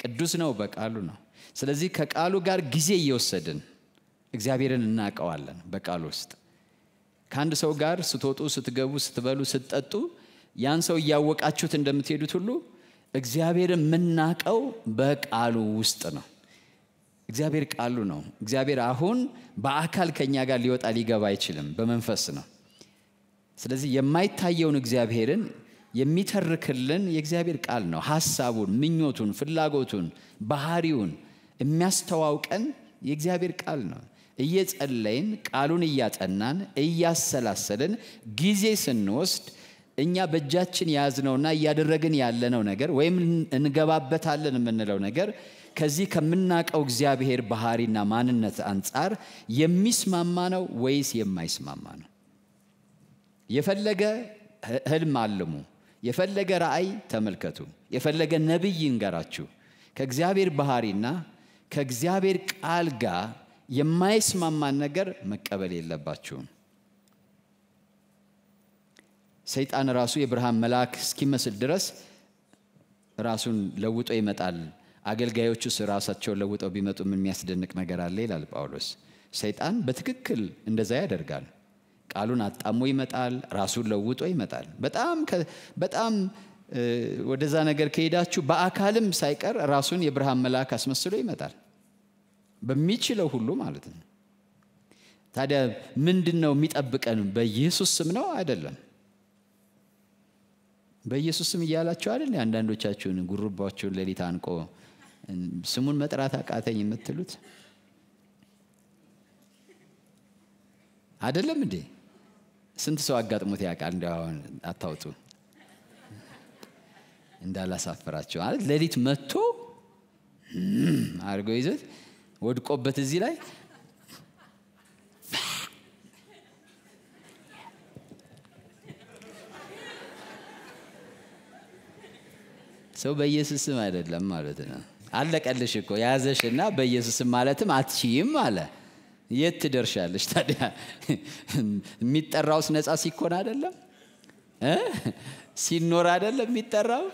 ቅዱስ ነው፣ በቃሉ ነው። ስለዚህ ከቃሉ ጋር ጊዜ እየወሰድን እግዚአብሔርን እናቀዋለን። በቃሉ ውስጥ ከአንድ ሰው ጋር ስትወጡ፣ ስትገቡ፣ ስትበሉ፣ ስትጠጡ ያን ሰው እያወቃችሁት እንደምትሄዱት ሁሉ እግዚአብሔር የምናቀው በቃሉ ውስጥ ነው። እግዚአብሔር ቃሉ ነው። እግዚአብሔር አሁን በአካል ከኛ ጋር ሊወጣ ሊገባ አይችልም፣ በመንፈስ ነው። ስለዚህ የማይታየውን እግዚአብሔርን የሚተርክልን የእግዚአብሔር ቃል ነው። ሀሳቡን፣ ምኞቱን፣ ፍላጎቱን፣ ባህሪውን የሚያስተዋውቀን የእግዚአብሔር ቃል ነው። እየጸለይን ቃሉን እያጠናን እያሰላሰልን ጊዜ ስንወስድ እኛ በእጃችን የያዝነውና እያደረግን ያለነው ነገር ወይም እንገባበታለን የምንለው ነገር ከዚህ ከምናቀው እግዚአብሔር ባህሪና ማንነት አንጻር የሚስማማ ነው ወይስ የማይስማማ ነው? የፈለገ ህልም አልሙ፣ የፈለገ ራእይ ተመልከቱ፣ የፈለገ ነቢይ እንገራችሁ ከእግዚአብሔር ባህሪና ከእግዚአብሔር ቃል ጋር የማይስማማን ነገር መቀበል የለባችሁም። ሰይጣን ራሱ የብርሃን መልአክ እስኪመስል ድረስ ራሱን ለውጦ ይመጣል። አገልጋዮቹስ ራሳቸውን ለውጠው ቢመጡ ምን የሚያስደንቅ ነገር አለ ይላል ጳውሎስ። ሰይጣን በትክክል እንደዛ ያደርጋል። ቃሉን አጣሞ ይመጣል። ራሱን ለውጦ ይመጣል። በጣም በጣም ወደዛ ነገር ከሄዳችሁ በአካልም ሳይቀር ራሱን የብርሃን መልአክ አስመስሎ ይመጣል። በሚችለው ሁሉ ማለት ነው። ታዲያ ምንድን ነው የሚጠብቀን? በኢየሱስ ስም ነው አይደለም። በኢየሱስ ስም እያላችሁ አይደል አንዳንዶቻችሁን ጉርባችሁን ሌሊት አንቆ ስሙን መጥራት አቃተኝ የምትሉት አደለም እንዴ? ስንት ሰው አጋጥሞት ያውቃል? እንዲ አሁን አታውጡ እንዳላሳፍራቸው ማለት ሌሊት መጥቶ አድርገው ይዘት ወድቆበት እዚህ ላይ ሰው በኢየሱስ ስም አይደለም ማለት ነው። አለቀልሽ እኮ ያዘሽና በኢየሱስ ስም ማለትም አትችይም አለ። የት ትደርሻለሽ ታዲያ? የሚጠራውስ ነፃ ሲኮን አይደለም ሲኖር አይደለም የሚጠራው።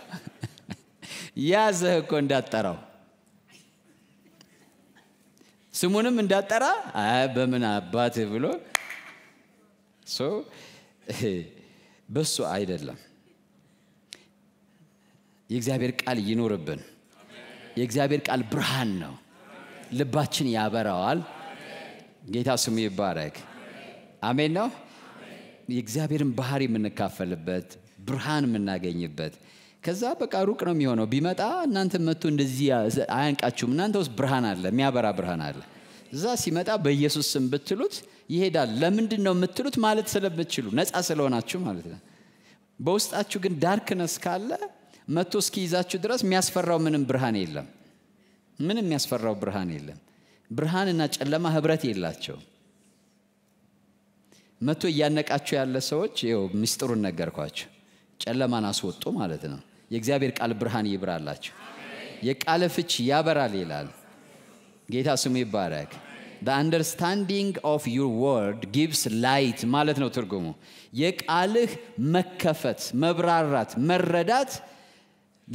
ያዘህ እኮ እንዳጠራው ስሙንም እንዳጠራ በምን አባት ብሎ በሱ አይደለም የእግዚአብሔር ቃል ይኖርብን የእግዚአብሔር ቃል ብርሃን ነው፣ ልባችን ያበራዋል። ጌታ ስሙ ይባረክ። አሜን ነው። የእግዚአብሔርን ባህሪ የምንካፈልበት ብርሃን የምናገኝበት ከዛ በቃ ሩቅ ነው የሚሆነው። ቢመጣ እናንተ መቱ እንደዚህ አያንቃችሁም። እናንተ ውስጥ ብርሃን አለ፣ የሚያበራ ብርሃን አለ። እዛ ሲመጣ በኢየሱስ ስም ብትሉት ይሄዳል። ለምንድን ነው የምትሉት? ማለት ስለምትችሉ ነፃ ስለሆናችሁ ማለት ነው። በውስጣችሁ ግን ዳርክነስ ካለ መቶ እስኪይዛችሁ ድረስ የሚያስፈራው ምንም ብርሃን የለም። ምንም የሚያስፈራው ብርሃን የለም። ብርሃንና ጨለማ ህብረት የላቸው። መቶ እያነቃችሁ ያለ ሰዎች ው ምስጢሩን ነገርኳችሁ። ጨለማን አስወጡ ማለት ነው። የእግዚአብሔር ቃል ብርሃን ይብራላችሁ። የቃለ ፍች ያበራል ይላል ጌታ ስሙ ይባረክ። the ኦፍ ዩር ወርድ ጊቭስ ላይት ማለት ነው ትርጉሙ። የቃልህ መከፈት፣ መብራራት፣ መረዳት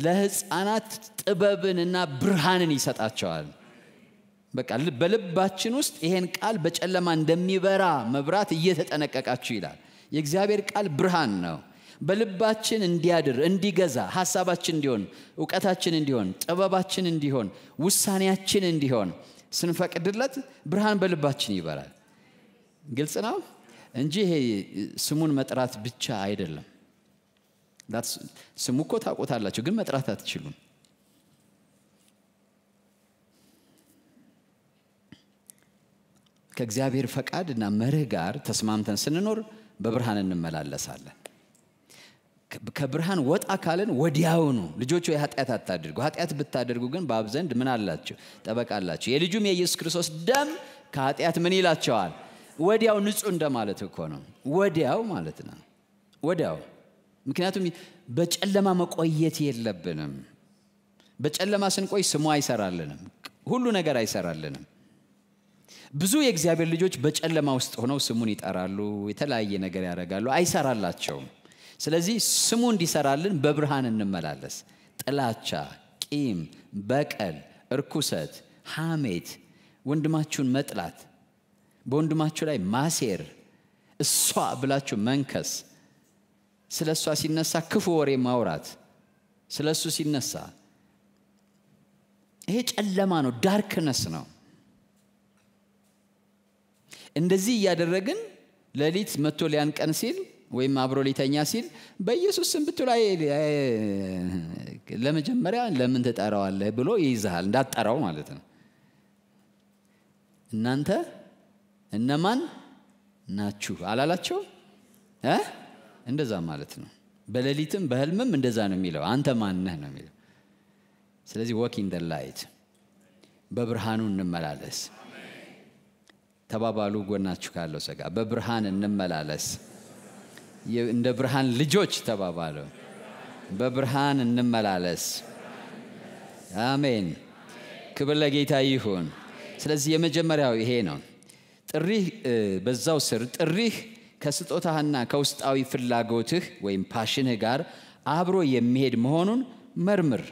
ለህፃናት ጥበብን እና ብርሃንን ይሰጣቸዋል። በቃ በልባችን ውስጥ ይሄን ቃል በጨለማ እንደሚበራ መብራት እየተጠነቀቃችሁ ይላል። የእግዚአብሔር ቃል ብርሃን ነው። በልባችን እንዲያድር እንዲገዛ፣ ሀሳባችን እንዲሆን፣ እውቀታችን እንዲሆን፣ ጥበባችን እንዲሆን፣ ውሳኔያችን እንዲሆን ስንፈቅድለት ብርሃን በልባችን ይበራል። ግልጽ ነው እንጂ ይሄ ስሙን መጥራት ብቻ አይደለም። ስሙ እኮ ታውቆታላችሁ፣ ግን መጥራት አትችሉም። ከእግዚአብሔር ፈቃድ እና መርህ ጋር ተስማምተን ስንኖር በብርሃን እንመላለሳለን። ከብርሃን ወጣ ካለን ወዲያውኑ ልጆቹ የኃጢአት አታደርጉ ኃጢአት ብታደርጉ ግን በአብ ዘንድ ምን አላቸው ጠበቃላቸው የልጁም የኢየሱስ ክርስቶስ ደም ከኃጢአት ምን ይላቸዋል? ወዲያው ንጹህ እንደማለት እኮ ነው። ወዲያው ማለት ነው። ወዲያው ምክንያቱም በጨለማ መቆየት የለብንም። በጨለማ ስንቆይ ስሙ አይሰራልንም፣ ሁሉ ነገር አይሰራልንም። ብዙ የእግዚአብሔር ልጆች በጨለማ ውስጥ ሆነው ስሙን ይጠራሉ፣ የተለያየ ነገር ያደርጋሉ፣ አይሰራላቸውም። ስለዚህ ስሙ እንዲሰራልን በብርሃን እንመላለስ። ጥላቻ፣ ቂም፣ በቀል፣ እርኩሰት፣ ሐሜት፣ ወንድማችሁን መጥላት፣ በወንድማችሁ ላይ ማሴር፣ እሷ ብላችሁ መንከስ ስለ እሷ ሲነሳ ክፉ ወሬ ማውራት፣ ስለ እሱ ሲነሳ ይሄ ጨለማ ነው፣ ዳርክነስ ነው። እንደዚህ እያደረግን ሌሊት መጥቶ ሊያንቀን ሲል ወይም አብሮ ሊተኛ ሲል በኢየሱስ ስም ብትሉ ለመጀመሪያ ለምን ትጠራዋለህ ብሎ ይይዝሃል፣ እንዳትጠራው ማለት ነው። እናንተ እነማን ናችሁ አላላቸው እንደዛ ማለት ነው። በሌሊትም በህልምም እንደዛ ነው የሚለው። አንተ ማንነህ ነው የሚለው። ስለዚህ ወክ ላይት፣ በብርሃኑ እንመላለስ። ተባባሉ ጎናችሁ ካለው ሰጋ በብርሃን እንመላለስ። እንደ ብርሃን ልጆች ተባባሉ። በብርሃን እንመላለስ። አሜን። ክብር ለጌታ ይሁን። ስለዚህ የመጀመሪያው ይሄ ነው። ጥሪህ በዛው ስር ጥሪህ ከስጦታህና ከውስጣዊ ፍላጎትህ ወይም ፓሽንህ ጋር አብሮ የሚሄድ መሆኑን መርምር።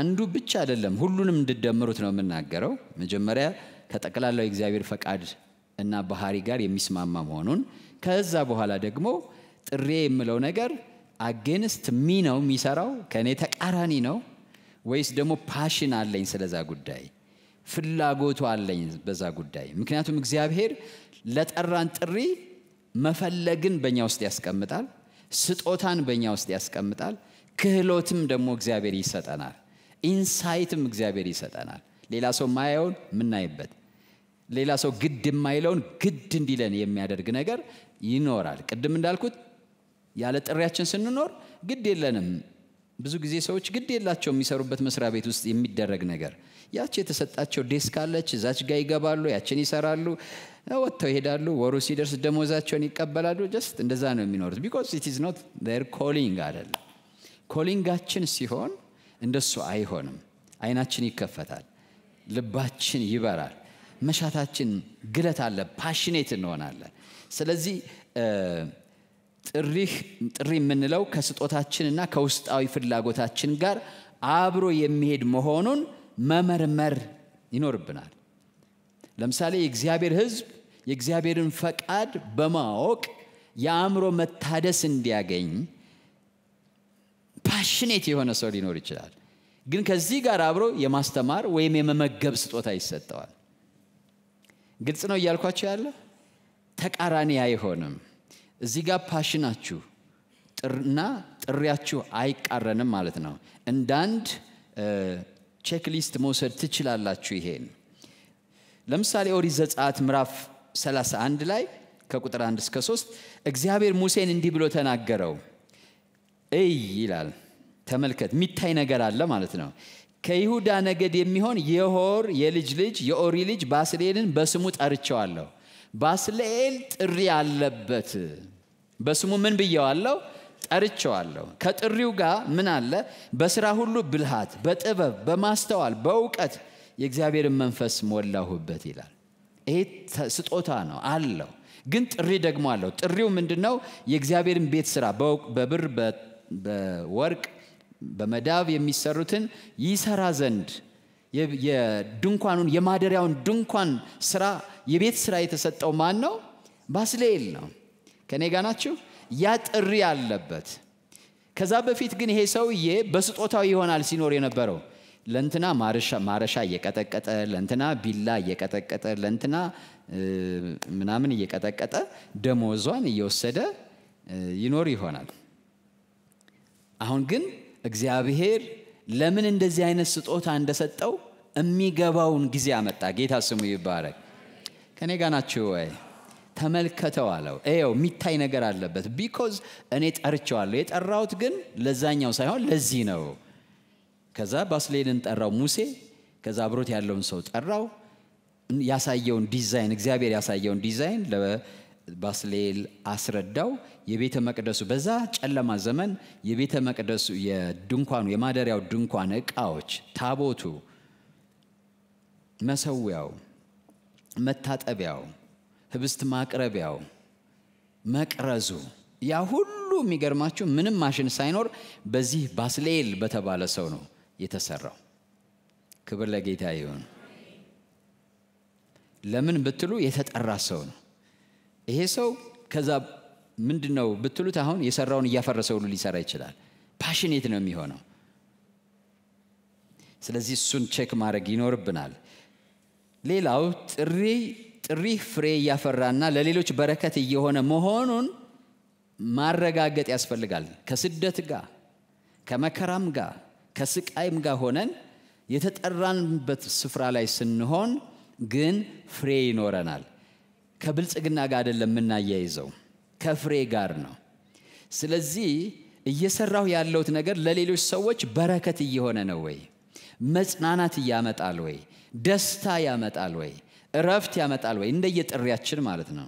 አንዱ ብቻ አይደለም፣ ሁሉንም እንድደምሩት ነው የምናገረው። መጀመሪያ ከጠቅላላው እግዚአብሔር ፈቃድ እና ባህሪ ጋር የሚስማማ መሆኑን ከዛ በኋላ ደግሞ ጥሬ የምለው ነገር አጌንስት ሚ ነው የሚሰራው፣ ከእኔ ተቃራኒ ነው ወይስ ደግሞ ፓሽን አለኝ ስለዛ ጉዳይ ፍላጎቱ አለኝ በዛ ጉዳይ። ምክንያቱም እግዚአብሔር ለጠራን ጥሪ መፈለግን በእኛ ውስጥ ያስቀምጣል፣ ስጦታን በእኛ ውስጥ ያስቀምጣል፣ ክህሎትም ደግሞ እግዚአብሔር ይሰጠናል፣ ኢንሳይትም እግዚአብሔር ይሰጠናል። ሌላ ሰው ማየውን ምናይበት፣ ሌላ ሰው ግድ የማይለውን ግድ እንዲለን የሚያደርግ ነገር ይኖራል። ቅድም እንዳልኩት ያለ ጥሪያችን ስንኖር ግድ የለንም። ብዙ ጊዜ ሰዎች ግድ የላቸው የሚሰሩበት መስሪያ ቤት ውስጥ የሚደረግ ነገር ያች የተሰጣቸው ዴስክ አለች እዛች ጋር ይገባሉ ያችን ይሰራሉ ወጥተው ይሄዳሉ ወሩ ሲደርስ ደሞዛቸውን ይቀበላሉ ጀስት እንደዛ ነው የሚኖሩት ቢኮዝ ኢት ኢዝ ኖት ር ኮሊንግ አይደለም ኮሊንጋችን ሲሆን እንደሱ አይሆንም አይናችን ይከፈታል ልባችን ይበራል መሻታችን ግለት አለ ፓሽኔት እንሆናለን ስለዚህ ጥሪህ ጥሪ የምንለው ከስጦታችንና ከውስጣዊ ፍላጎታችን ጋር አብሮ የሚሄድ መሆኑን መመርመር ይኖርብናል። ለምሳሌ የእግዚአብሔር ህዝብ የእግዚአብሔርን ፈቃድ በማወቅ የአእምሮ መታደስ እንዲያገኝ ፓሽኔት የሆነ ሰው ሊኖር ይችላል። ግን ከዚህ ጋር አብሮ የማስተማር ወይም የመመገብ ስጦታ ይሰጠዋል። ግልጽ ነው እያልኳቸው ያለ ተቃራኒ አይሆንም። እዚህ ጋር ፓሽናችሁ እና ጥሪያችሁ አይቃረንም ማለት ነው። እንዳንድ ቼክሊስት መውሰድ ትችላላችሁ። ይሄን ለምሳሌ ኦሪት ዘጻት ምራፍ 31 ላይ ከቁጥር 1 እስከ 3 እግዚአብሔር ሙሴን እንዲህ ብሎ ተናገረው። እይ ይላል ተመልከት፣ የሚታይ ነገር አለ ማለት ነው። ከይሁዳ ነገድ የሚሆን የሆር የልጅ ልጅ የኦሪ ልጅ ባስሌልን በስሙ ጠርቸዋለሁ። ባስሌል ጥሪ አለበት። በስሙ ምን ብየዋለሁ? ጠርቸዋለሁ። ከጥሪው ጋር ምን አለ? በስራ ሁሉ ብልሃት፣ በጥበብ፣ በማስተዋል፣ በእውቀት የእግዚአብሔርን መንፈስ ሞላሁበት ይላል። ይሄ ስጦታ ነው አለው። ግን ጥሪ ደግሞ አለው። ጥሪው ምንድን ነው? የእግዚአብሔርን ቤት ስራ በብር በወርቅ በመዳብ የሚሰሩትን ይሰራ ዘንድ የድንኳኑን የማደሪያውን ድንኳን ስራ የቤት ስራ የተሰጠው ማን ነው? ባስልኤል ነው። ከእኔ ጋ ናችሁ? ያ ጥሪ አለበት። ከዛ በፊት ግን ይሄ ሰውዬ በስጦታው ይሆናል ሲኖር የነበረው ለእንትና ማረሻ እየቀጠቀጠ ለእንትና ቢላ እየቀጠቀጠ ለእንትና ምናምን እየቀጠቀጠ ደሞዟን እየወሰደ ይኖር ይሆናል። አሁን ግን እግዚአብሔር ለምን እንደዚህ አይነት ስጦታ እንደሰጠው የሚገባውን ጊዜ አመጣ። ጌታ ስሙ ይባረግ ከኔ ጋ ናችሁ ወይ? ተመልከተው አለው ው የሚታይ ነገር አለበት ቢኮዝ እኔ ጠርቸዋለሁ የጠራሁት ግን ለዛኛው ሳይሆን ለዚህ ነው ከዛ ባስሌልን ጠራው ሙሴ ከዛ አብሮት ያለውን ሰው ጠራው ያሳየውን ዲዛይን እግዚአብሔር ያሳየውን ዲዛይን ባስሌል አስረዳው የቤተ መቅደሱ በዛ ጨለማ ዘመን የቤተ መቅደሱ የድንኳኑ የማደሪያው ድንኳን እቃዎች ታቦቱ መሰዊያው መታጠቢያው ህብስት ማቅረቢያው መቅረዙ ያ ሁሉ የሚገርማችሁ ምንም ማሽን ሳይኖር በዚህ ባስሌል በተባለ ሰው ነው የተሰራው ክብር ለጌታ ይሁን ለምን ብትሉ የተጠራ ሰው ነው ይሄ ሰው ከዛ ምንድን ነው ብትሉት አሁን የሰራውን እያፈረሰ ሁሉ ሊሰራ ይችላል ፓሽኔት ነው የሚሆነው ስለዚህ እሱን ቼክ ማድረግ ይኖርብናል ሌላው ጥሪ ጥሪ ፍሬ እያፈራና ለሌሎች በረከት እየሆነ መሆኑን ማረጋገጥ ያስፈልጋል። ከስደት ጋር ከመከራም ጋር ከስቃይም ጋር ሆነን የተጠራንበት ስፍራ ላይ ስንሆን ግን ፍሬ ይኖረናል። ከብልጽግና ጋር አይደለም የምናያይዘው፣ ከፍሬ ጋር ነው። ስለዚህ እየሰራሁ ያለሁት ነገር ለሌሎች ሰዎች በረከት እየሆነ ነው ወይ? መጽናናት እያመጣል ወይ? ደስታ ያመጣል ወይ? እረፍት ያመጣል ወይ? እንደየጥሪያችን ማለት ነው።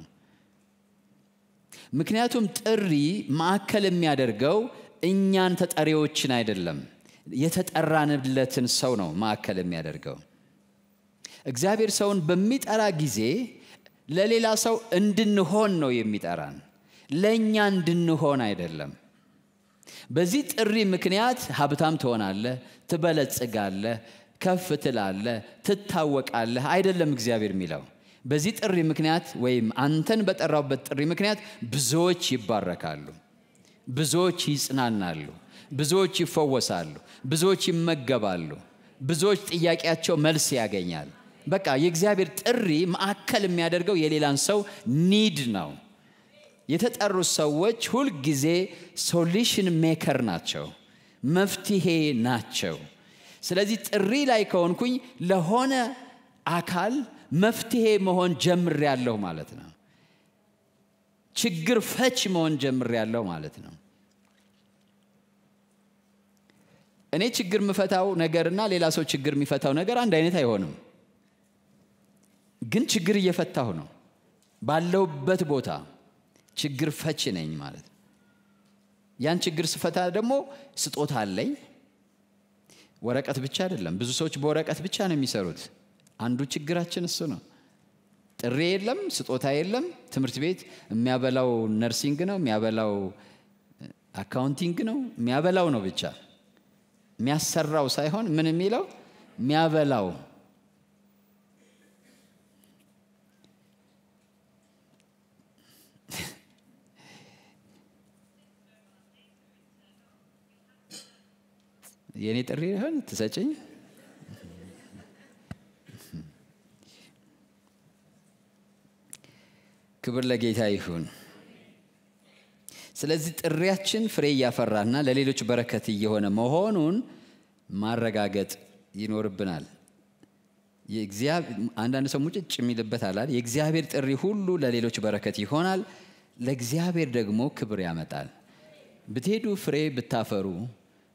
ምክንያቱም ጥሪ ማዕከል የሚያደርገው እኛን ተጠሪዎችን አይደለም፣ የተጠራንለትን ሰው ነው ማዕከል የሚያደርገው። እግዚአብሔር ሰውን በሚጠራ ጊዜ ለሌላ ሰው እንድንሆን ነው የሚጠራን፣ ለእኛ እንድንሆን አይደለም። በዚህ ጥሪ ምክንያት ሀብታም ትሆናለህ፣ ትበለጽጋለህ፣ ከፍ ትላለህ፣ ትታወቃለህ አይደለም እግዚአብሔር የሚለው። በዚህ ጥሪ ምክንያት ወይም አንተን በጠራውበት ጥሪ ምክንያት ብዙዎች ይባረካሉ፣ ብዙዎች ይጽናናሉ፣ ብዙዎች ይፈወሳሉ፣ ብዙዎች ይመገባሉ፣ ብዙዎች ጥያቄያቸው መልስ ያገኛል። በቃ የእግዚአብሔር ጥሪ ማዕከል የሚያደርገው የሌላን ሰው ኒድ ነው። የተጠሩ ሰዎች ሁልጊዜ ሶሉሽን ሜከር ናቸው፣ መፍትሄ ናቸው። ስለዚህ ጥሪ ላይ ከሆንኩኝ ለሆነ አካል መፍትሄ መሆን ጀምር ያለሁ ማለት ነው ችግር ፈች መሆን ጀምር ያለሁ ማለት ነው እኔ ችግር የምፈታው ነገርና ሌላ ሰው ችግር የሚፈታው ነገር አንድ አይነት አይሆንም ግን ችግር እየፈታሁ ነው ባለውበት ቦታ ችግር ፈች ነኝ ማለት ነው ያን ችግር ስፈታ ደግሞ ስጦታ አለኝ ወረቀት ብቻ አይደለም። ብዙ ሰዎች በወረቀት ብቻ ነው የሚሰሩት። አንዱ ችግራችን እሱ ነው። ጥሪ የለም፣ ስጦታ የለም። ትምህርት ቤት የሚያበላው ነርሲንግ ነው፣ የሚያበላው አካውንቲንግ ነው፣ የሚያበላው ነው ብቻ የሚያሰራው ሳይሆን ምን የሚለው የሚያበላው የእኔ ጥሪ ይሆን ትሰጭኝ? ክብር ለጌታ ይሁን። ስለዚህ ጥሪያችን ፍሬ እያፈራና ለሌሎች በረከት እየሆነ መሆኑን ማረጋገጥ ይኖርብናል። አንዳንድ ሰው ሙጭጭ የሚልበት አላል። የእግዚአብሔር ጥሪ ሁሉ ለሌሎች በረከት ይሆናል፣ ለእግዚአብሔር ደግሞ ክብር ያመጣል። ብትሄዱ ፍሬ ብታፈሩ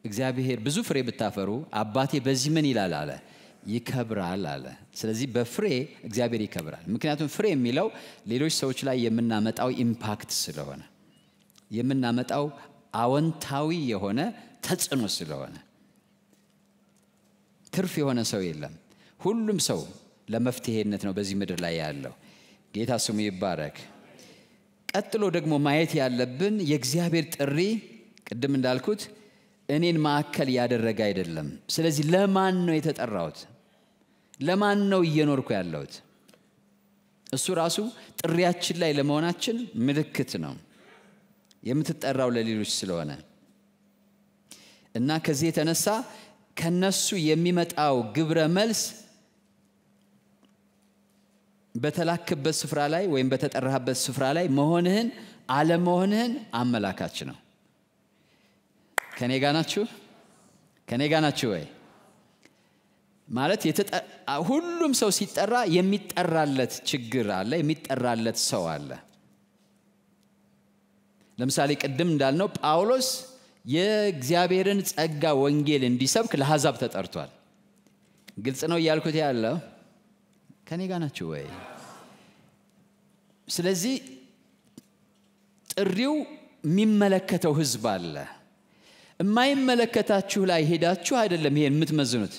እግዚአብሔር ብዙ ፍሬ ብታፈሩ አባቴ በዚህ ምን ይላል አለ ይከብራል አለ። ስለዚህ በፍሬ እግዚአብሔር ይከብራል። ምክንያቱም ፍሬ የሚለው ሌሎች ሰዎች ላይ የምናመጣው ኢምፓክት ስለሆነ የምናመጣው አወንታዊ የሆነ ተጽዕኖ ስለሆነ ትርፍ የሆነ ሰው የለም። ሁሉም ሰው ለመፍትሄነት ነው በዚህ ምድር ላይ ያለው። ጌታ ስሙ ይባረክ። ቀጥሎ ደግሞ ማየት ያለብን የእግዚአብሔር ጥሪ ቅድም እንዳልኩት እኔን ማዕከል ያደረገ አይደለም። ስለዚህ ለማን ነው የተጠራሁት? ለማን ነው እየኖርኩ ያለሁት? እሱ ራሱ ጥሪያችን ላይ ለመሆናችን ምልክት ነው። የምትጠራው ለሌሎች ስለሆነ እና ከዚህ የተነሳ ከነሱ የሚመጣው ግብረ መልስ በተላክበት ስፍራ ላይ ወይም በተጠራህበት ስፍራ ላይ መሆንህን አለመሆንህን አመላካች ነው። ከኔ ጋ ናችሁ? ከኔ ጋ ናችሁ ወይ? ማለት ሁሉም ሰው ሲጠራ የሚጠራለት ችግር አለ፣ የሚጠራለት ሰው አለ። ለምሳሌ ቅድም እንዳልነው ጳውሎስ የእግዚአብሔርን ጸጋ ወንጌል እንዲሰብክ ለሀዛብ ተጠርቷል። ግልጽ ነው እያልኩት ያለው ከኔ ጋር ናችሁ ወይ? ስለዚህ ጥሪው የሚመለከተው ህዝብ አለ። የማይመለከታችሁ ላይ ሄዳችሁ አይደለም ይሄን የምትመዝኑት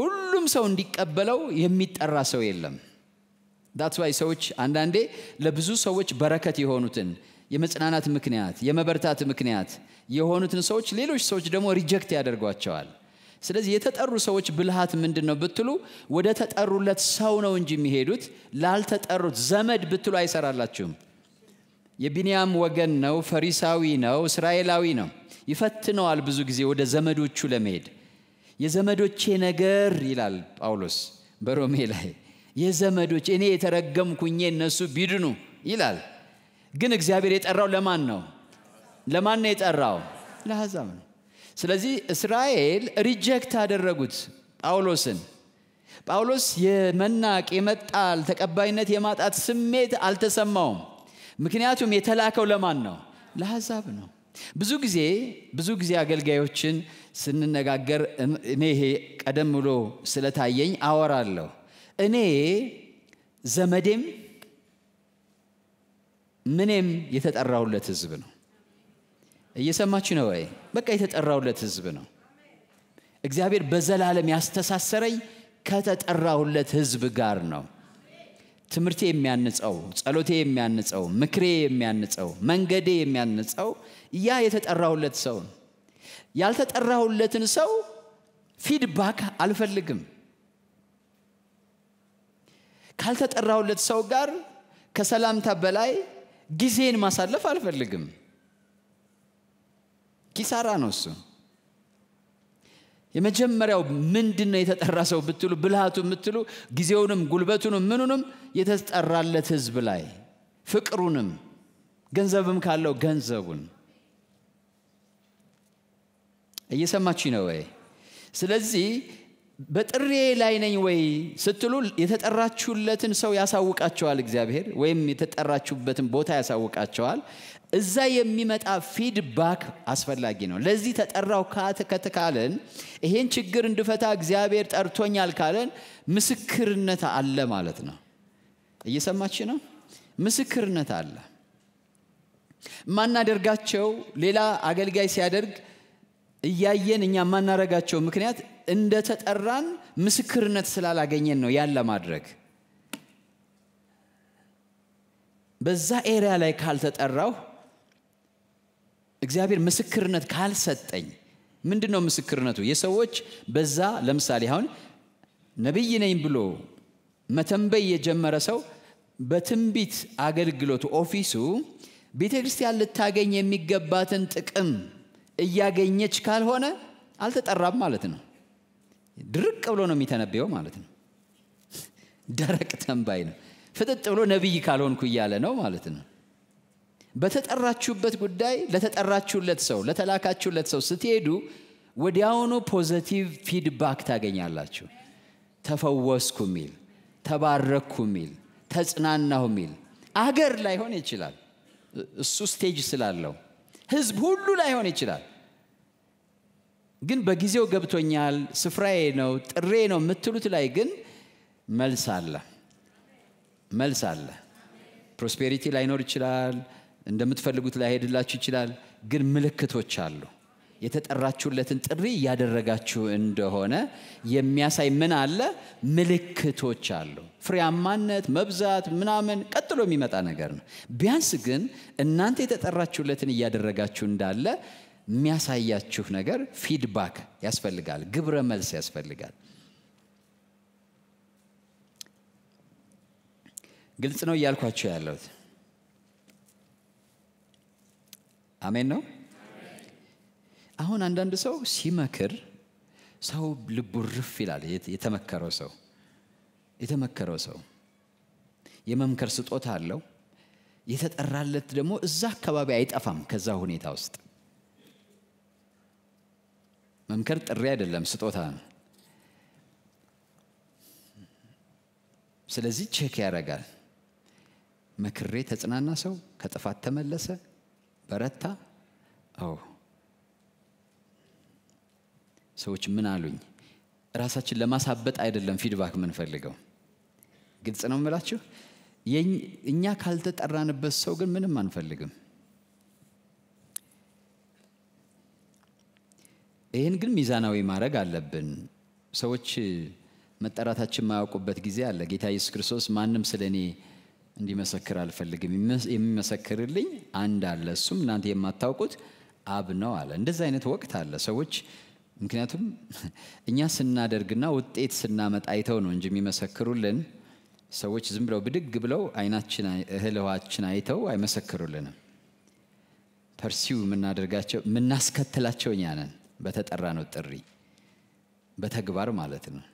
ሁሉም ሰው እንዲቀበለው የሚጠራ ሰው የለም ዳት ዋይ ሰዎች አንዳንዴ ለብዙ ሰዎች በረከት የሆኑትን የመጽናናት ምክንያት የመበርታት ምክንያት የሆኑትን ሰዎች ሌሎች ሰዎች ደግሞ ሪጀክት ያደርጓቸዋል ስለዚህ የተጠሩ ሰዎች ብልሃት ምንድን ነው ብትሉ ወደ ተጠሩለት ሰው ነው እንጂ የሚሄዱት ላልተጠሩት ዘመድ ብትሉ አይሰራላችሁም የቢንያም ወገን ነው ፈሪሳዊ ነው እስራኤላዊ ነው ይፈትነዋል ብዙ ጊዜ ወደ ዘመዶቹ ለመሄድ የዘመዶቼ ነገር ይላል ጳውሎስ በሮሜ ላይ የዘመዶች እኔ የተረገምኩኝ እነሱ ቢድኑ ይላል ግን እግዚአብሔር የጠራው ለማን ነው ለማን ነው የጠራው ለአሕዛብ ነው ስለዚህ እስራኤል ሪጀክት አደረጉት ጳውሎስን ጳውሎስ የመናቅ የመጣል ተቀባይነት የማጣት ስሜት አልተሰማውም ምክንያቱም የተላከው ለማን ነው ለአሕዛብ ነው ብዙ ጊዜ ብዙ ጊዜ አገልጋዮችን ስንነጋገር እኔ ይሄ ቀደም ብሎ ስለታየኝ አወራለሁ። እኔ ዘመዴም ምኔም የተጠራሁለት ህዝብ ነው። እየሰማችሁ ነው ወይ? በቃ የተጠራሁለት ህዝብ ነው። እግዚአብሔር በዘላለም ያስተሳሰረኝ ከተጠራሁለት ህዝብ ጋር ነው። ትምህርቴ የሚያንጸው፣ ጸሎቴ የሚያንጸው፣ ምክሬ የሚያንጸው፣ መንገዴ የሚያንጸው ያ የተጠራሁለት ሰው ያልተጠራሁለትን ሰው ፊድባክ አልፈልግም። ካልተጠራሁለት ሰው ጋር ከሰላምታ በላይ ጊዜን ማሳለፍ አልፈልግም። ኪሳራ ነው እሱ። የመጀመሪያው ምንድነው የተጠራ ሰው ብትሉ ብልሃቱ የምትሉ ጊዜውንም ጉልበቱንም ምኑንም የተጠራለት ህዝብ ላይ ፍቅሩንም ገንዘብም ካለው ገንዘቡን እየሰማች ነው ወይ? ስለዚህ በጥሬ ላይ ነኝ ወይ ስትሉ የተጠራችሁለትን ሰው ያሳውቃቸዋል እግዚአብሔር ወይም የተጠራችሁበትን ቦታ ያሳውቃቸዋል እዛ የሚመጣ ፊድባክ አስፈላጊ ነው ለዚህ ተጠራው ከተካለን ይሄን ችግር እንድፈታ እግዚአብሔር ጠርቶኛል ካለን ምስክርነት አለ ማለት ነው እየሰማች ነው ምስክርነት አለ ማናደርጋቸው ሌላ አገልጋይ ሲያደርግ እያየን እኛ ማናረጋቸው ምክንያት እንደተጠራን ምስክርነት ስላላገኘን ነው ያን ለማድረግ በዛ ኤሪያ ላይ ካልተጠራሁ እግዚአብሔር ምስክርነት ካልሰጠኝ ምንድን ነው ምስክርነቱ የሰዎች በዛ ለምሳሌ አሁን ነቢይ ነኝ ብሎ መተንበይ የጀመረ ሰው በትንቢት አገልግሎቱ ኦፊሱ ቤተ ክርስቲያን ልታገኝ የሚገባትን ጥቅም እያገኘች ካልሆነ አልተጠራም ማለት ነው ድርቅ ብሎ ነው የሚተነበየው ማለት ነው። ደረቅ ተንባይ ነው። ፍጥጥ ብሎ ነቢይ ካልሆንኩ እያለ ነው ማለት ነው። በተጠራችሁበት ጉዳይ ለተጠራችሁለት ሰው ለተላካችሁለት ሰው ስትሄዱ ወዲያውኑ ፖዘቲቭ ፊድባክ ታገኛላችሁ። ተፈወስኩ ሚል ተባረኩ ሚል ተጽናናሁ ሚል አገር ላይሆን ይችላል፣ እሱ ስቴጅ ስላለው ህዝብ ሁሉ ላይሆን ይችላል። ግን በጊዜው ገብቶኛል፣ ስፍራዬ ነው፣ ጥሬ ነው የምትሉት ላይ ግን መልስ አለ። መልስ አለ። ፕሮስፔሪቲ ላይኖር ይችላል፣ እንደምትፈልጉት ላይሄድላችሁ ይችላል። ግን ምልክቶች አሉ። የተጠራችሁለትን ጥሪ እያደረጋችሁ እንደሆነ የሚያሳይ ምን አለ? ምልክቶች አሉ። ፍሬያማነት፣ መብዛት፣ ምናምን ቀጥሎ የሚመጣ ነገር ነው። ቢያንስ ግን እናንተ የተጠራችሁለትን እያደረጋችሁ እንዳለ የሚያሳያችሁ ነገር ፊድባክ ያስፈልጋል፣ ግብረ መልስ ያስፈልጋል። ግልጽ ነው እያልኳቸው ያለሁት አሜን ነው። አሁን አንዳንድ ሰው ሲመክር ሰው ልቡ ርፍ ይላል። የተመከረው ሰው የተመከረው ሰው የመምከር ስጦታ አለው። የተጠራለት ደግሞ እዛ አካባቢ አይጠፋም ከዛ ሁኔታ ውስጥ መምከር ጥሪ አይደለም፣ ስጦታ ነው። ስለዚህ ቼክ ያደርጋል። መክሬ ተጽናና፣ ሰው ከጥፋት ተመለሰ፣ በረታ። አዎ ሰዎች ምን አሉኝ? ራሳችን ለማሳበጥ አይደለም ፊድባክ የምንፈልገው። ግልጽ ነው ምላችሁ? እኛ ካልተጠራንበት ሰው ግን ምንም አንፈልግም። ይህን ግን ሚዛናዊ ማድረግ አለብን። ሰዎች መጠራታችን የማያውቁበት ጊዜ አለ። ጌታ ኢየሱስ ክርስቶስ ማንም ስለ እኔ እንዲመሰክር አልፈልግም፣ የሚመሰክርልኝ አንድ አለ፣ እሱም እናንተ የማታውቁት አብ ነው አለ። እንደዚህ አይነት ወቅት አለ። ሰዎች ምክንያቱም እኛ ስናደርግና ውጤት ስናመጣ አይተው ነው እንጂ የሚመሰክሩልን ሰዎች ዝም ብለው ብድግ ብለው አይናችን እህል ውሃችን አይተው አይመሰክሩልንም። ፐርሲው የምናደርጋቸው የምናስከትላቸው እኛ ነን። በተጠራ ነው ጥሪ በተግባር ማለት ነው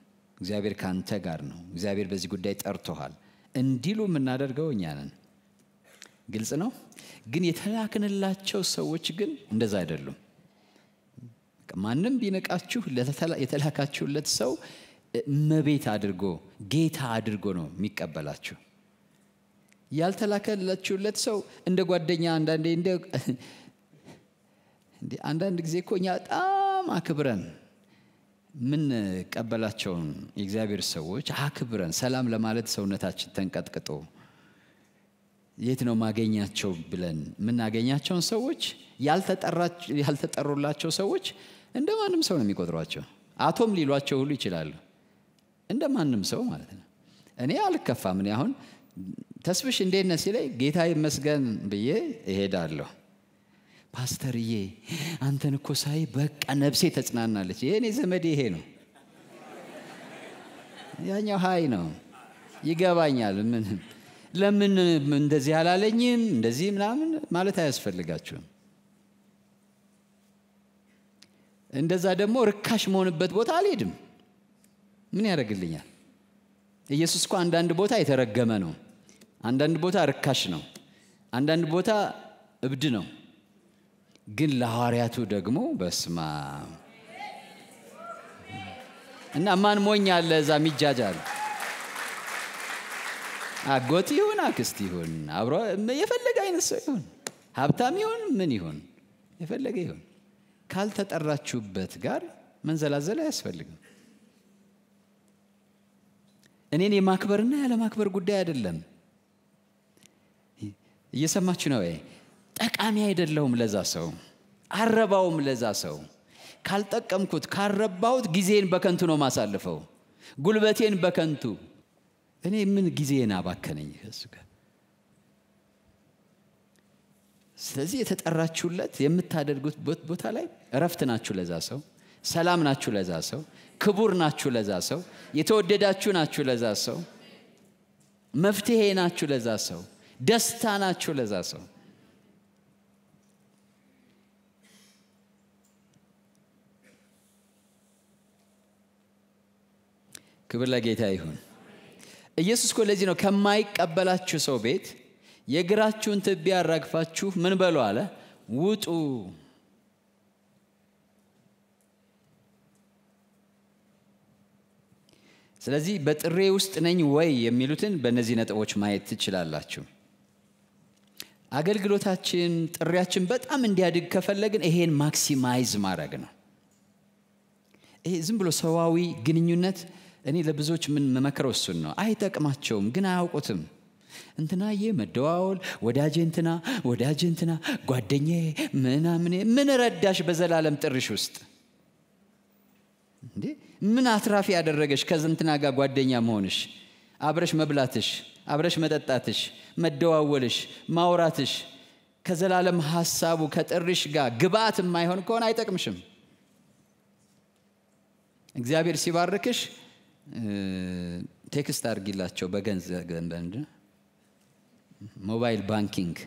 እግዚአብሔር ካንተ ጋር ነው እግዚአብሔር በዚህ ጉዳይ ጠርቶሃል እንዲሉ የምናደርገው እኛ ነን ግልጽ ነው ግን የተላክንላቸው ሰዎች ግን እንደዛ አይደሉም ማንም ቢነቃችሁ የተላካችሁለት ሰው መቤት አድርጎ ጌታ አድርጎ ነው የሚቀበላችሁ ያልተላከላችሁለት ሰው እንደ ጓደኛ አንዳንዴ አንዳንድ ጊዜ እኮ እኛ በጣም አክብረን የምንቀበላቸውን የእግዚአብሔር ሰዎች አክብረን ሰላም ለማለት ሰውነታችን ተንቀጥቅጦ የት ነው ማገኛቸው ብለን የምናገኛቸውን ሰዎች ያልተጠሩላቸው ሰዎች እንደ ማንም ሰው ነው የሚቆጥሯቸው አቶም ሊሏቸው ሁሉ ይችላሉ እንደ ማንም ሰው ማለት ነው እኔ አልከፋም እኔ አሁን ተስብሽ እንዴነ ነ ጌታ ይመስገን ብዬ እሄዳለሁ ፓስተርዬ አንተን እኮ ሳይ በቃ ነብሴ ተጽናናለች። የእኔ ዘመድ ይሄ ነው፣ ያኛው ሀይ ነው። ይገባኛል። ምን ለምን እንደዚህ አላለኝም እንደዚህ ምናምን ማለት አያስፈልጋችሁም። እንደዛ ደግሞ ርካሽ መሆንበት ቦታ አልሄድም። ምን ያደርግልኛል? ኢየሱስ እኮ አንዳንድ ቦታ የተረገመ ነው፣ አንዳንድ ቦታ ርካሽ ነው፣ አንዳንድ ቦታ እብድ ነው። ግን ለሐዋርያቱ ደግሞ በስማ እና ማን ሞኝ አለ እዛ ሚጃጃል አጎት ይሁን አክስት ይሁን አብሮ የፈለገ አይነት ሰው ይሁን ሀብታም ይሁን ምን ይሁን የፈለገ ይሁን ካልተጠራችሁበት ጋር መንዘላዘል አያስፈልግም እኔን የማክበርና ያለማክበር ጉዳይ አይደለም እየሰማችሁ ነው ጠቃሚ አይደለሁም ለዛ ሰው፣ አረባውም ለዛ ሰው። ካልጠቀምኩት ካረባሁት ጊዜን በከንቱ ነው ማሳልፈው፣ ጉልበቴን በከንቱ እኔ ምን ጊዜን አባከነኝ ከሱ ጋር። ስለዚህ የተጠራችሁለት የምታደርጉት ቦታ ላይ እረፍት ናችሁ ለዛ ሰው፣ ሰላም ናችሁ ለዛ ሰው፣ ክቡር ናችሁ ለዛ ሰው፣ የተወደዳችሁ ናችሁ ለዛ ሰው፣ መፍትሄ ናችሁ ለዛ ሰው፣ ደስታ ናችሁ ለዛ ሰው። ክብር ለጌታ ይሁን። ኢየሱስ እኮ ለዚህ ነው ከማይቀበላችሁ ሰው ቤት የእግራችሁን ትቢ አራግፋችሁ ምን በሉ አለ ውጡ። ስለዚህ በጥሬ ውስጥ ነኝ ወይ የሚሉትን በእነዚህ ነጥቦች ማየት ትችላላችሁ። አገልግሎታችን፣ ጥሪያችን በጣም እንዲያድግ ከፈለግን ይሄን ማክሲማይዝ ማድረግ ነው። ይሄ ዝም ብሎ ሰዋዊ ግንኙነት እኔ ለብዙዎች ምን መመክረው እሱን ነው። አይጠቅማቸውም፣ ግን አያውቁትም። ዬ መደዋወል፣ ወዳጄ እንትና፣ ወዳጄ እንትና፣ ጓደኛ ምናምን ምን ረዳሽ በዘላለም ጥሪሽ ውስጥ እንዴ? ምን አትራፊ ያደረገሽ ከዝንትና ጋር ጓደኛ መሆንሽ፣ አብረሽ መብላትሽ፣ አብረሽ መጠጣትሽ፣ መደዋወልሽ፣ ማውራትሽ ከዘላለም ሀሳቡ ከጥሪሽ ጋር ግብአት የማይሆን ከሆነ አይጠቅምሽም። እግዚአብሔር ሲባርክሽ ቴክስት አድርጊላቸው በገንዘብ ሞባይል ባንኪንግ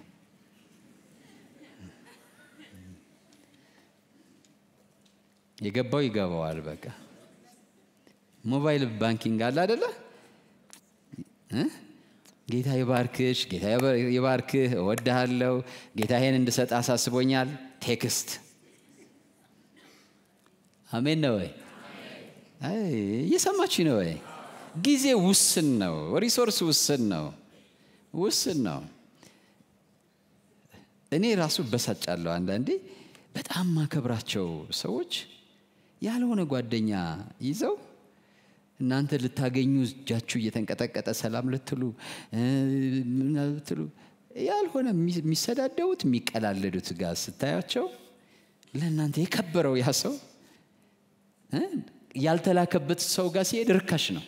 የገባው ይገባዋል። በቃ ሞባይል ባንኪንግ አለ አደለ? ጌታ ይባርክሽ፣ ጌታ የባርክህ እወድሃለሁ፣ ጌታ ይሄን እንድሰጥ አሳስቦኛል። ቴክስት አሜን ነው ወይ? እየሰማችሁ ነው ወይ? ጊዜ ውስን ነው። ሪሶርስ ውስን ነው። ውስን ነው። እኔ ራሱ በሳጫለሁ አንዳንዴ በጣም ማከብራቸው ሰዎች ያልሆነ ጓደኛ ይዘው እናንተ ልታገኙ እጃችሁ እየተንቀጠቀጠ ሰላም ልትሉ ልትሉ ያልሆነ የሚሰዳደቡት የሚቀላለዱት ጋር ስታያቸው ለእናንተ የከበረው ያ ሰው ያልተላከበት ሰው ጋር ሲሄድ ርካሽ ነው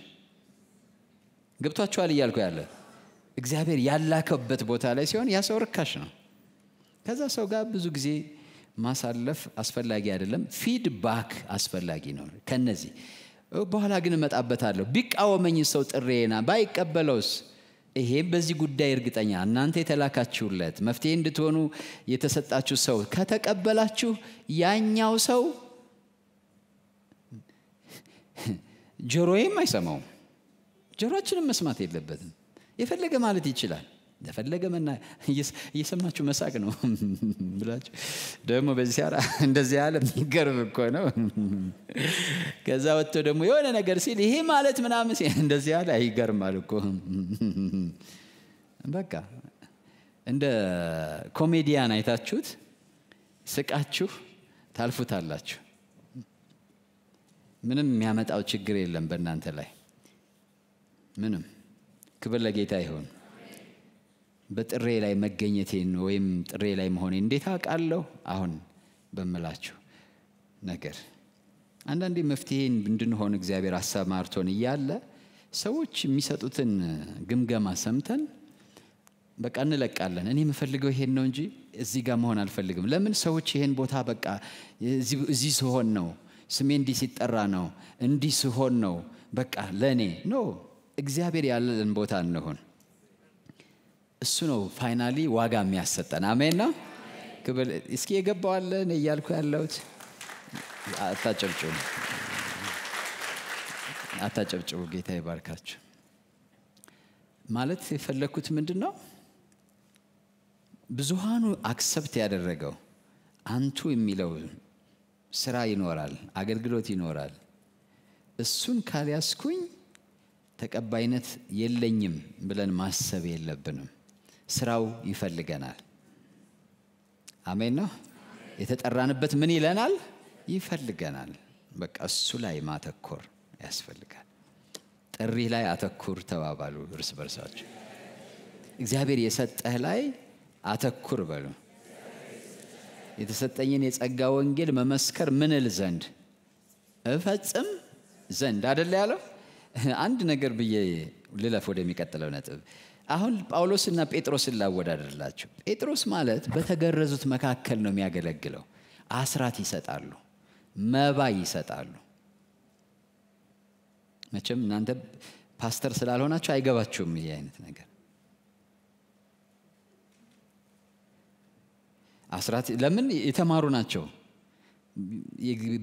ገብቷቸዋል እያልኩ ያለ እግዚአብሔር ያላከበት ቦታ ላይ ሲሆን ያ ሰው ርካሽ ነው ከዛ ሰው ጋር ብዙ ጊዜ ማሳለፍ አስፈላጊ አይደለም ፊድባክ አስፈላጊ ነው ከነዚህ በኋላ ግን እመጣበታለሁ ቢቃወመኝ ሰው ጥሬና ባይቀበለውስ ይሄም በዚህ ጉዳይ እርግጠኛ እናንተ የተላካችሁለት መፍትሄ እንድትሆኑ የተሰጣችሁ ሰው ከተቀበላችሁ ያኛው ሰው ጆሮዬም አይሰማውም። ጆሮችንም መስማት የለበትም። የፈለገ ማለት ይችላል። ለፈለገ መና እየሰማችሁ መሳቅ ነው ብላችሁ ደግሞ በዚህ ሲያራ እንደዚህ ያለ የሚገርም እኮ ነው። ከዛ ወጥቶ ደግሞ የሆነ ነገር ሲል ይሄ ማለት ምናምን እንደዚህ ያለ ይገርማል እኮ በቃ እንደ ኮሜዲያን አይታችሁት ስቃችሁ ታልፉታላችሁ። ምንም የሚያመጣው ችግር የለም በእናንተ ላይ ምንም። ክብር ለጌታ ይሆን በጥሬ ላይ መገኘቴን ወይም ጥሬ ላይ መሆኔ እንዴት አውቃለሁ? አሁን በምላችሁ ነገር አንዳንዴ መፍትሄን እንድንሆን እግዚአብሔር አሰማርቶን እያለ ሰዎች የሚሰጡትን ግምገማ ሰምተን በቃ እንለቃለን። እኔ የምፈልገው ይሄን ነው እንጂ እዚህ ጋር መሆን አልፈልግም። ለምን ሰዎች ይሄን ቦታ በቃ እዚህ ስሆን ነው ስሜ እንዲህ ሲጠራ ነው፣ እንዲህ ሲሆን ነው፣ በቃ ለእኔ ኖ። እግዚአብሔር ያለን ቦታ እንሆን። እሱ ነው ፋይናሊ ዋጋ የሚያሰጠን። አሜን ነው። እስኪ የገባዋለን እያልኩ ያለሁት አታጨብጭቡ፣ አታጨብጭቡ። ጌታ ይባርካችሁ። ማለት የፈለግኩት ምንድን ነው? ብዙሃኑ አክሰብት ያደረገው አንቱ የሚለው ስራ ይኖራል፣ አገልግሎት ይኖራል። እሱን ካልያዝኩኝ ተቀባይነት የለኝም ብለን ማሰብ የለብንም። ስራው ይፈልገናል። አሜን ነው። የተጠራንበት ምን ይለናል? ይፈልገናል። በቃ እሱ ላይ ማተኮር ያስፈልጋል። ጥሪ ላይ አተኩር ተባባሉ እርስ በርሳቸው። እግዚአብሔር የሰጠህ ላይ አተኩር በሉ። የተሰጠኝን የጸጋ ወንጌል መመስከር ምንል ዘንድ እፈጽም ዘንድ አደለ ያለው አንድ ነገር ብዬ ልለፍ ወደሚቀጥለው ነጥብ አሁን ጳውሎስና ጴጥሮስን ላወዳደርላቸው ጴጥሮስ ማለት በተገረዙት መካከል ነው የሚያገለግለው አስራት ይሰጣሉ መባ ይሰጣሉ መቼም እናንተ ፓስተር ስላልሆናቸው አይገባችሁም ይህ አይነት ነገር አስራት ለምን የተማሩ ናቸው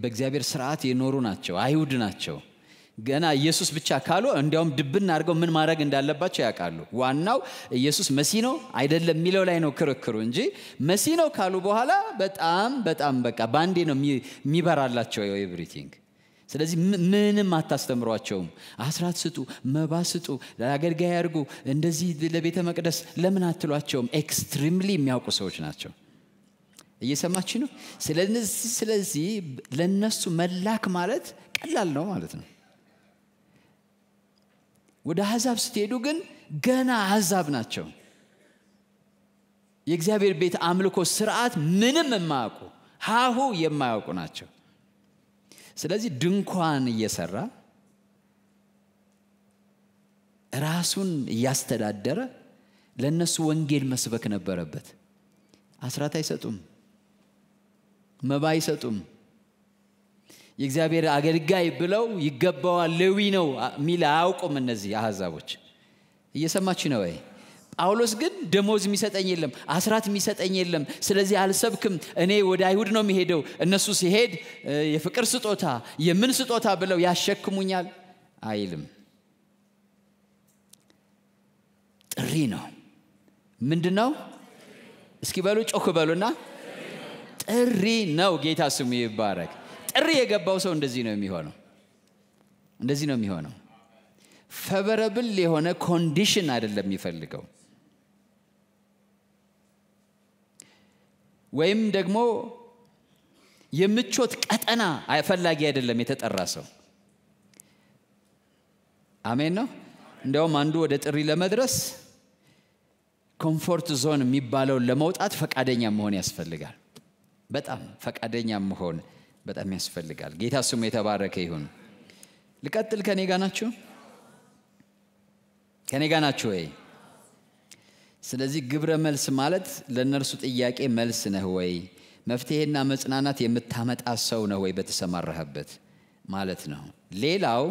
በእግዚአብሔር ስርዓት የኖሩ ናቸው አይሁድ ናቸው ገና ኢየሱስ ብቻ ካሉ እንዲያውም ድብና አድርገው ምን ማድረግ እንዳለባቸው ያውቃሉ ዋናው ኢየሱስ መሲ ነው አይደለም የሚለው ላይ ነው ክርክሩ እንጂ መሲ ነው ካሉ በኋላ በጣም በጣም በቃ በአንዴ ነው የሚበራላቸው ኤቭሪቲንግ ስለዚህ ምንም አታስተምሯቸውም አስራት ስጡ መባ ስጡ ለአገልጋይ ያርጉ እንደዚህ ለቤተ መቅደስ ለምን አትሏቸውም ኤክስትሪምሊ የሚያውቁ ሰዎች ናቸው እየሰማች ነው። ስለዚህ ስለዚህ ለነሱ መላክ ማለት ቀላል ነው ማለት ነው። ወደ አሕዛብ ስትሄዱ ግን ገና አሕዛብ ናቸው። የእግዚአብሔር ቤት አምልኮ ስርዓት ምንም የማያውቁ ሀሁ የማያውቁ ናቸው። ስለዚህ ድንኳን እየሰራ ራሱን እያስተዳደረ ለእነሱ ወንጌል መስበክ ነበረበት። አስራት አይሰጡም። መባ አይሰጡም። የእግዚአብሔር አገልጋይ ብለው ይገባዋል ሌዊ ነው የሚል አያውቁም። እነዚህ አሕዛቦች እየሰማች ነው ወይ? ጳውሎስ ግን ደሞዝ የሚሰጠኝ የለም፣ አስራት የሚሰጠኝ የለም፣ ስለዚህ አልሰብክም። እኔ ወደ አይሁድ ነው የሚሄደው፣ እነሱ ሲሄድ የፍቅር ስጦታ የምን ስጦታ ብለው ያሸክሙኛል አይልም። ጥሪ ነው። ምንድን ነው? እስኪ በሉ ጮክ በሉና ጥሪ ነው። ጌታ ስሙ ይባረክ። ጥሪ የገባው ሰው እንደዚህ ነው የሚሆነው። እንደዚህ ነው የሚሆነው። ፈበረብል የሆነ ኮንዲሽን አይደለም የሚፈልገው ወይም ደግሞ የምቾት ቀጠና ፈላጊ አይደለም የተጠራ ሰው። አሜን ነው። እንዲያውም አንዱ ወደ ጥሪ ለመድረስ ኮምፎርት ዞን የሚባለውን ለመውጣት ፈቃደኛ መሆን ያስፈልጋል። በጣም ፈቃደኛ መሆን በጣም ያስፈልጋል። ጌታ ስሙ የተባረከ ይሁን። ልቀጥል። ከኔ ጋ ናችሁ? ከኔ ጋ ናችሁ ወይ? ስለዚህ ግብረ መልስ ማለት ለእነርሱ ጥያቄ መልስ ነህ ወይ? መፍትሄና መጽናናት የምታመጣ ሰው ነህ ወይ በተሰማራህበት ማለት ነው። ሌላው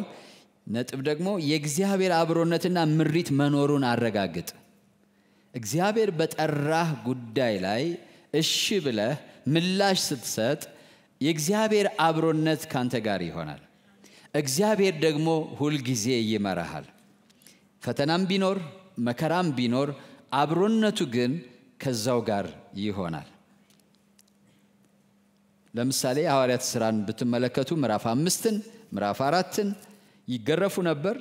ነጥብ ደግሞ የእግዚአብሔር አብሮነትና ምሪት መኖሩን አረጋግጥ። እግዚአብሔር በጠራህ ጉዳይ ላይ እሺ ብለህ ምላሽ ስትሰጥ የእግዚአብሔር አብሮነት ካንተ ጋር ይሆናል። እግዚአብሔር ደግሞ ሁልጊዜ ይመራሃል። ፈተናም ቢኖር መከራም ቢኖር አብሮነቱ ግን ከዛው ጋር ይሆናል። ለምሳሌ የሐዋርያት ሥራን ብትመለከቱ ምዕራፍ አምስትን ምዕራፍ አራትን ይገረፉ ነበር፣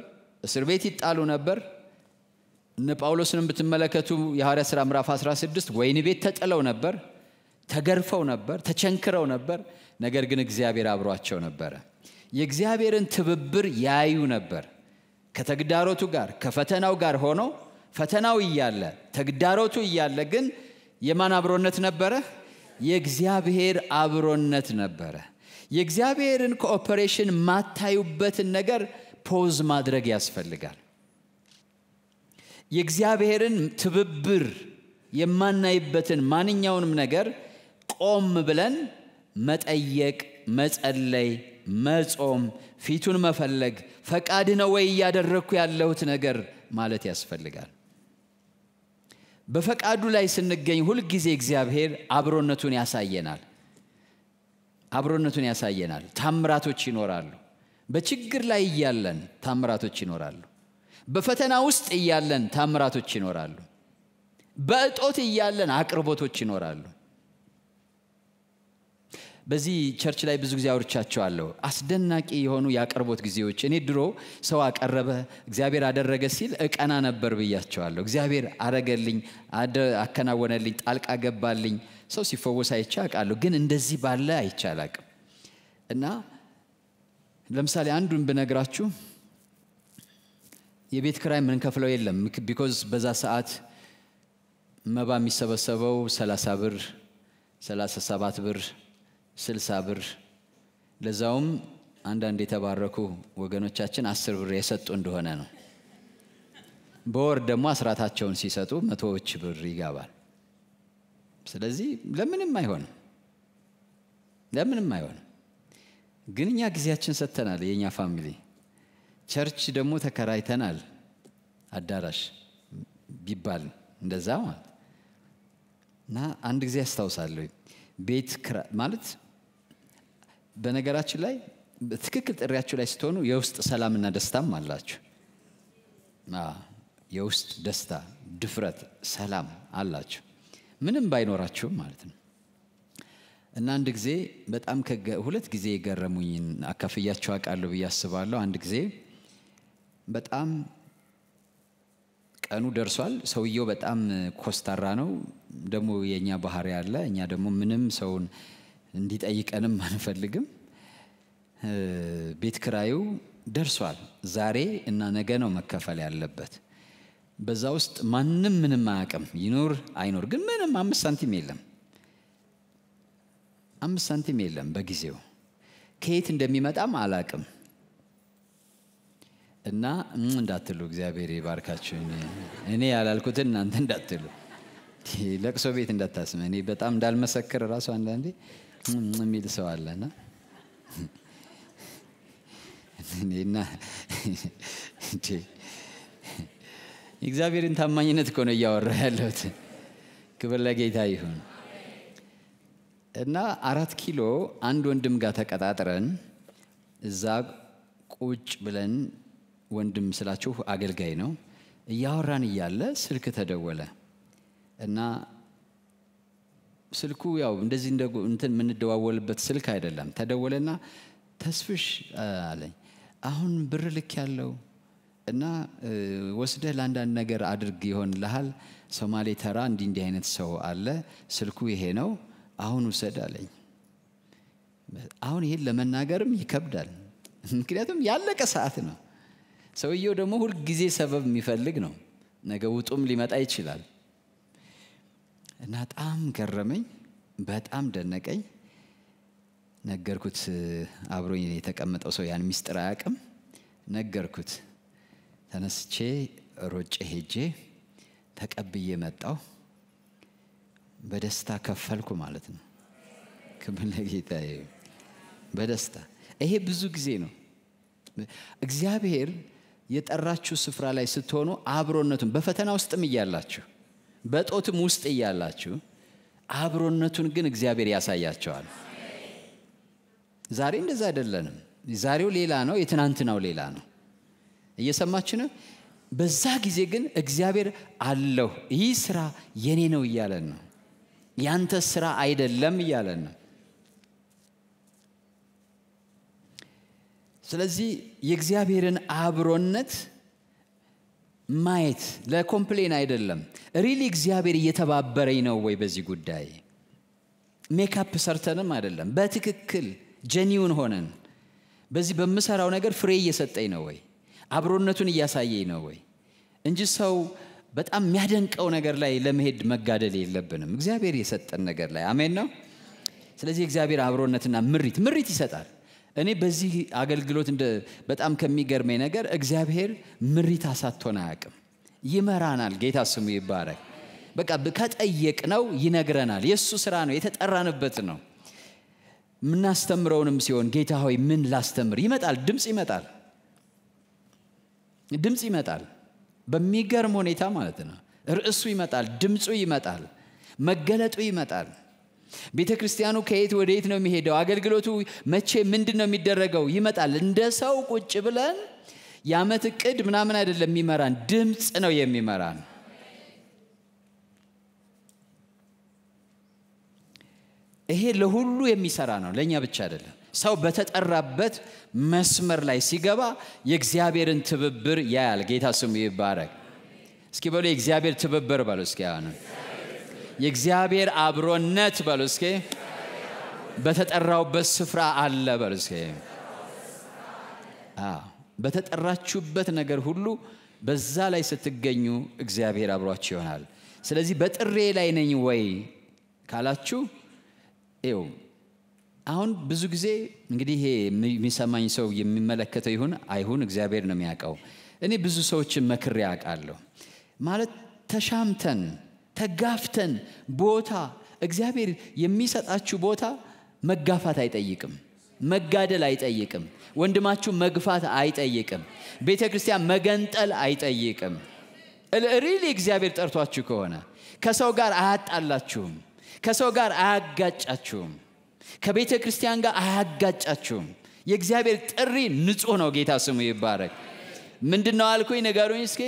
እስር ቤት ይጣሉ ነበር። እነ ጳውሎስንም ብትመለከቱ የሐዋርያት ሥራ ምዕራፍ 16 ወይን ቤት ተጥለው ነበር። ተገርፈው ነበር፣ ተቸንክረው ነበር። ነገር ግን እግዚአብሔር አብሯቸው ነበረ። የእግዚአብሔርን ትብብር ያዩ ነበር። ከተግዳሮቱ ጋር ከፈተናው ጋር ሆኖ ፈተናው እያለ ተግዳሮቱ እያለ ግን የማን አብሮነት ነበረ? የእግዚአብሔር አብሮነት ነበረ። የእግዚአብሔርን ኮኦፐሬሽን ማታዩበትን ነገር ፖዝ ማድረግ ያስፈልጋል። የእግዚአብሔርን ትብብር የማናይበትን ማንኛውንም ነገር ቆም ብለን መጠየቅ፣ መጸለይ፣ መጾም፣ ፊቱን መፈለግ ፈቃድ ነው ወይ እያደረግኩ ያለሁት ነገር ማለት ያስፈልጋል። በፈቃዱ ላይ ስንገኝ ሁልጊዜ እግዚአብሔር አብሮነቱን ያሳየናል። አብሮነቱን ያሳየናል። ታምራቶች ይኖራሉ። በችግር ላይ እያለን ታምራቶች ይኖራሉ። በፈተና ውስጥ እያለን ታምራቶች ይኖራሉ። በእጦት እያለን አቅርቦቶች ይኖራሉ። በዚህ ቸርች ላይ ብዙ ጊዜ አውርቻቸዋለሁ አስደናቂ የሆኑ የአቅርቦት ጊዜዎች እኔ ድሮ ሰው አቀረበ እግዚአብሔር አደረገ ሲል እቀና ነበር ብያቸዋለሁ እግዚአብሔር አረገልኝ አከናወነልኝ ጣልቃ ገባልኝ ሰው ሲፈወስ አይቼ አውቃለሁ ግን እንደዚህ ባለ አይቼ እና ለምሳሌ አንዱን ብነግራችሁ የቤት ክራይ ምንከፍለው የለም ቢኮዝ በዛ ሰዓት መባ የሚሰበሰበው 30 ብር 37 ብር ስልሳ ብር ለዛውም አንዳንድ የተባረኩ ወገኖቻችን አስር ብር የሰጡ እንደሆነ ነው። በወር ደግሞ አስራታቸውን ሲሰጡ መቶዎች ብር ይገባል። ስለዚህ ለምንም አይሆንም፣ ለምንም አይሆንም። ግን እኛ ጊዜያችን ሰጥተናል። የእኛ ፋሚሊ ቸርች ደግሞ ተከራይተናል። አዳራሽ ቢባል እንደዛ ማለት እና አንድ ጊዜ ያስታውሳለሁ ቤት ማለት በነገራችን ላይ ትክክል ጥሪያችሁ ላይ ስትሆኑ የውስጥ ሰላምና ደስታም አላችሁ። የውስጥ ደስታ፣ ድፍረት፣ ሰላም አላችሁ ምንም ባይኖራችሁም ማለት ነው። እና አንድ ጊዜ በጣም ሁለት ጊዜ የገረሙኝን አካፍያቸው አቃሉ ብዬ አስባለሁ። አንድ ጊዜ በጣም ቀኑ ደርሷል። ሰውየው በጣም ኮስታራ ነው። ደግሞ የእኛ ባህር አለ። እኛ ደግሞ ምንም ሰውን እንዲጠይቀንም አንፈልግም። ቤት ክራዩ ደርሷል። ዛሬ እና ነገ ነው መከፈል ያለበት። በዛ ውስጥ ማንም ምንም አያውቅም። ይኖር አይኖር ግን ምንም አምስት ሳንቲም የለም፣ አምስት ሳንቲም የለም በጊዜው ከየት እንደሚመጣም አላቅም እና እንዳትሉ እግዚአብሔር ይባርካችሁ። እኔ ያላልኩትን እናንተ እንዳትሉ ለቅሶ ቤት እንዳታስመ እኔ በጣም እንዳልመሰክር እራሱ አንዳንዴ የሚል ሰው አለና እኔና እግዚአብሔርን ታማኝነት ከሆነ እያወራ ያለሁት። ክብር ለጌታ ይሁን። እና አራት ኪሎ አንድ ወንድም ጋር ተቀጣጥረን እዛ ቁጭ ብለን ወንድም ስላችሁ አገልጋይ ነው እያወራን እያለ ስልክ ተደወለ እና ስልኩ ያው እንደዚህ እንትን የምንደዋወልበት ስልክ አይደለም። ተደወለና ተስፍሽ አለኝ አሁን ብር ልክ ያለው እና ወስደህ ለአንዳንድ ነገር አድርግ ይሆንልሃል። ሶማሌ ተራ እንዲህ እንዲህ አይነት ሰው አለ፣ ስልኩ ይሄ ነው፣ አሁን ውሰድ አለኝ። አሁን ይሄን ለመናገርም ይከብዳል፣ ምክንያቱም ያለቀ ሰዓት ነው። ሰውየው ደግሞ ሁልጊዜ ሰበብ የሚፈልግ ነው። ነገ ውጡም ሊመጣ ይችላል። እና በጣም ገረመኝ፣ በጣም ደነቀኝ። ነገርኩት፣ አብሮኝ የተቀመጠው ሰው ያን ሚስጥር አያውቅም። ነገርኩት። ተነስቼ ሮጬ ሄጄ ተቀብዬ መጣው። በደስታ ከፈልኩ ማለት ነው። ክብር ለጌታ። በደስታ ይሄ ብዙ ጊዜ ነው። እግዚአብሔር የጠራችሁ ስፍራ ላይ ስትሆኑ አብሮነቱን በፈተና ውስጥም እያላችሁ በጦትም ውስጥ እያላችሁ አብሮነቱን ግን እግዚአብሔር ያሳያቸዋል። ዛሬ እንደዛ አይደለንም። ዛሬው ሌላ ነው፣ የትናንትናው ሌላ ነው። እየሰማች ነው። በዛ ጊዜ ግን እግዚአብሔር አለሁ፣ ይህ ስራ የኔ ነው እያለን ነው። ያንተ ስራ አይደለም እያለን ነው። ስለዚህ የእግዚአብሔርን አብሮነት ማየት ለኮምፕሌን አይደለም ሪሊ እግዚአብሔር እየተባበረኝ ነው ወይ በዚህ ጉዳይ ሜካፕ ሰርተንም አይደለም በትክክል ጀኒውን ሆነን በዚህ በምሰራው ነገር ፍሬ እየሰጠኝ ነው ወይ አብሮነቱን እያሳየኝ ነው ወይ እንጂ ሰው በጣም የሚያደንቀው ነገር ላይ ለመሄድ መጋደል የለብንም እግዚአብሔር የሰጠን ነገር ላይ አሜን ነው ስለዚህ እግዚአብሔር አብሮነትና ምሪት ምሪት ይሰጣል እኔ በዚህ አገልግሎት በጣም ከሚገርመኝ ነገር እግዚአብሔር ምሪት አሳቶን አያቅም። ይመራናል። ጌታ ስሙ ይባረክ። በቃ ከጠየቅ ነው ይነግረናል። የእሱ ስራ ነው፣ የተጠራንበት ነው። የምናስተምረውንም ሲሆን ጌታ ሆይ ምን ላስተምር ይመጣል። ድምፅ ይመጣል። ድምፅ ይመጣል። በሚገርም ሁኔታ ማለት ነው። ርዕሱ ይመጣል። ድምፁ ይመጣል። መገለጡ ይመጣል። ቤተ ክርስቲያኑ ከየት ወደ የት ነው የሚሄደው? አገልግሎቱ መቼ ምንድን ነው የሚደረገው? ይመጣል። እንደ ሰው ቁጭ ብለን የአመት እቅድ ምናምን አይደለም የሚመራን፣ ድምፅ ነው የሚመራን። ይሄ ለሁሉ የሚሰራ ነው፣ ለእኛ ብቻ አይደለም። ሰው በተጠራበት መስመር ላይ ሲገባ የእግዚአብሔርን ትብብር ያያል። ጌታ ስሙ ይባረግ እስኪ በሉ የእግዚአብሔር ትብብር በሉ እስኪ የእግዚአብሔር አብሮነት በሉ እስኪ በተጠራውበት ስፍራ አለ በሉ እስኪ በተጠራችሁበት ነገር ሁሉ በዛ ላይ ስትገኙ እግዚአብሔር አብሯችሁ ይሆናል ስለዚህ በጥሬ ላይ ነኝ ወይ ካላችሁ ው አሁን ብዙ ጊዜ እንግዲህ ይሄ የሚሰማኝ ሰው የሚመለከተው ይሁን አይሁን እግዚአብሔር ነው የሚያውቀው እኔ ብዙ ሰዎችን መክሬ ያውቃለሁ ማለት ተሻምተን ተጋፍተን ቦታ እግዚአብሔር የሚሰጣችሁ ቦታ መጋፋት አይጠይቅም። መጋደል አይጠይቅም። ወንድማችሁ መግፋት አይጠይቅም። ቤተ ክርስቲያን መገንጠል አይጠይቅም። ሪሊ እግዚአብሔር ጠርቷችሁ ከሆነ ከሰው ጋር አያጣላችሁም። ከሰው ጋር አያጋጫችሁም። ከቤተ ክርስቲያን ጋር አያጋጫችሁም። የእግዚአብሔር ጥሪ ንጹህ ነው። ጌታ ስሙ ይባረክ። ምንድነው አልኩኝ? ነገሩኝ እስኪ።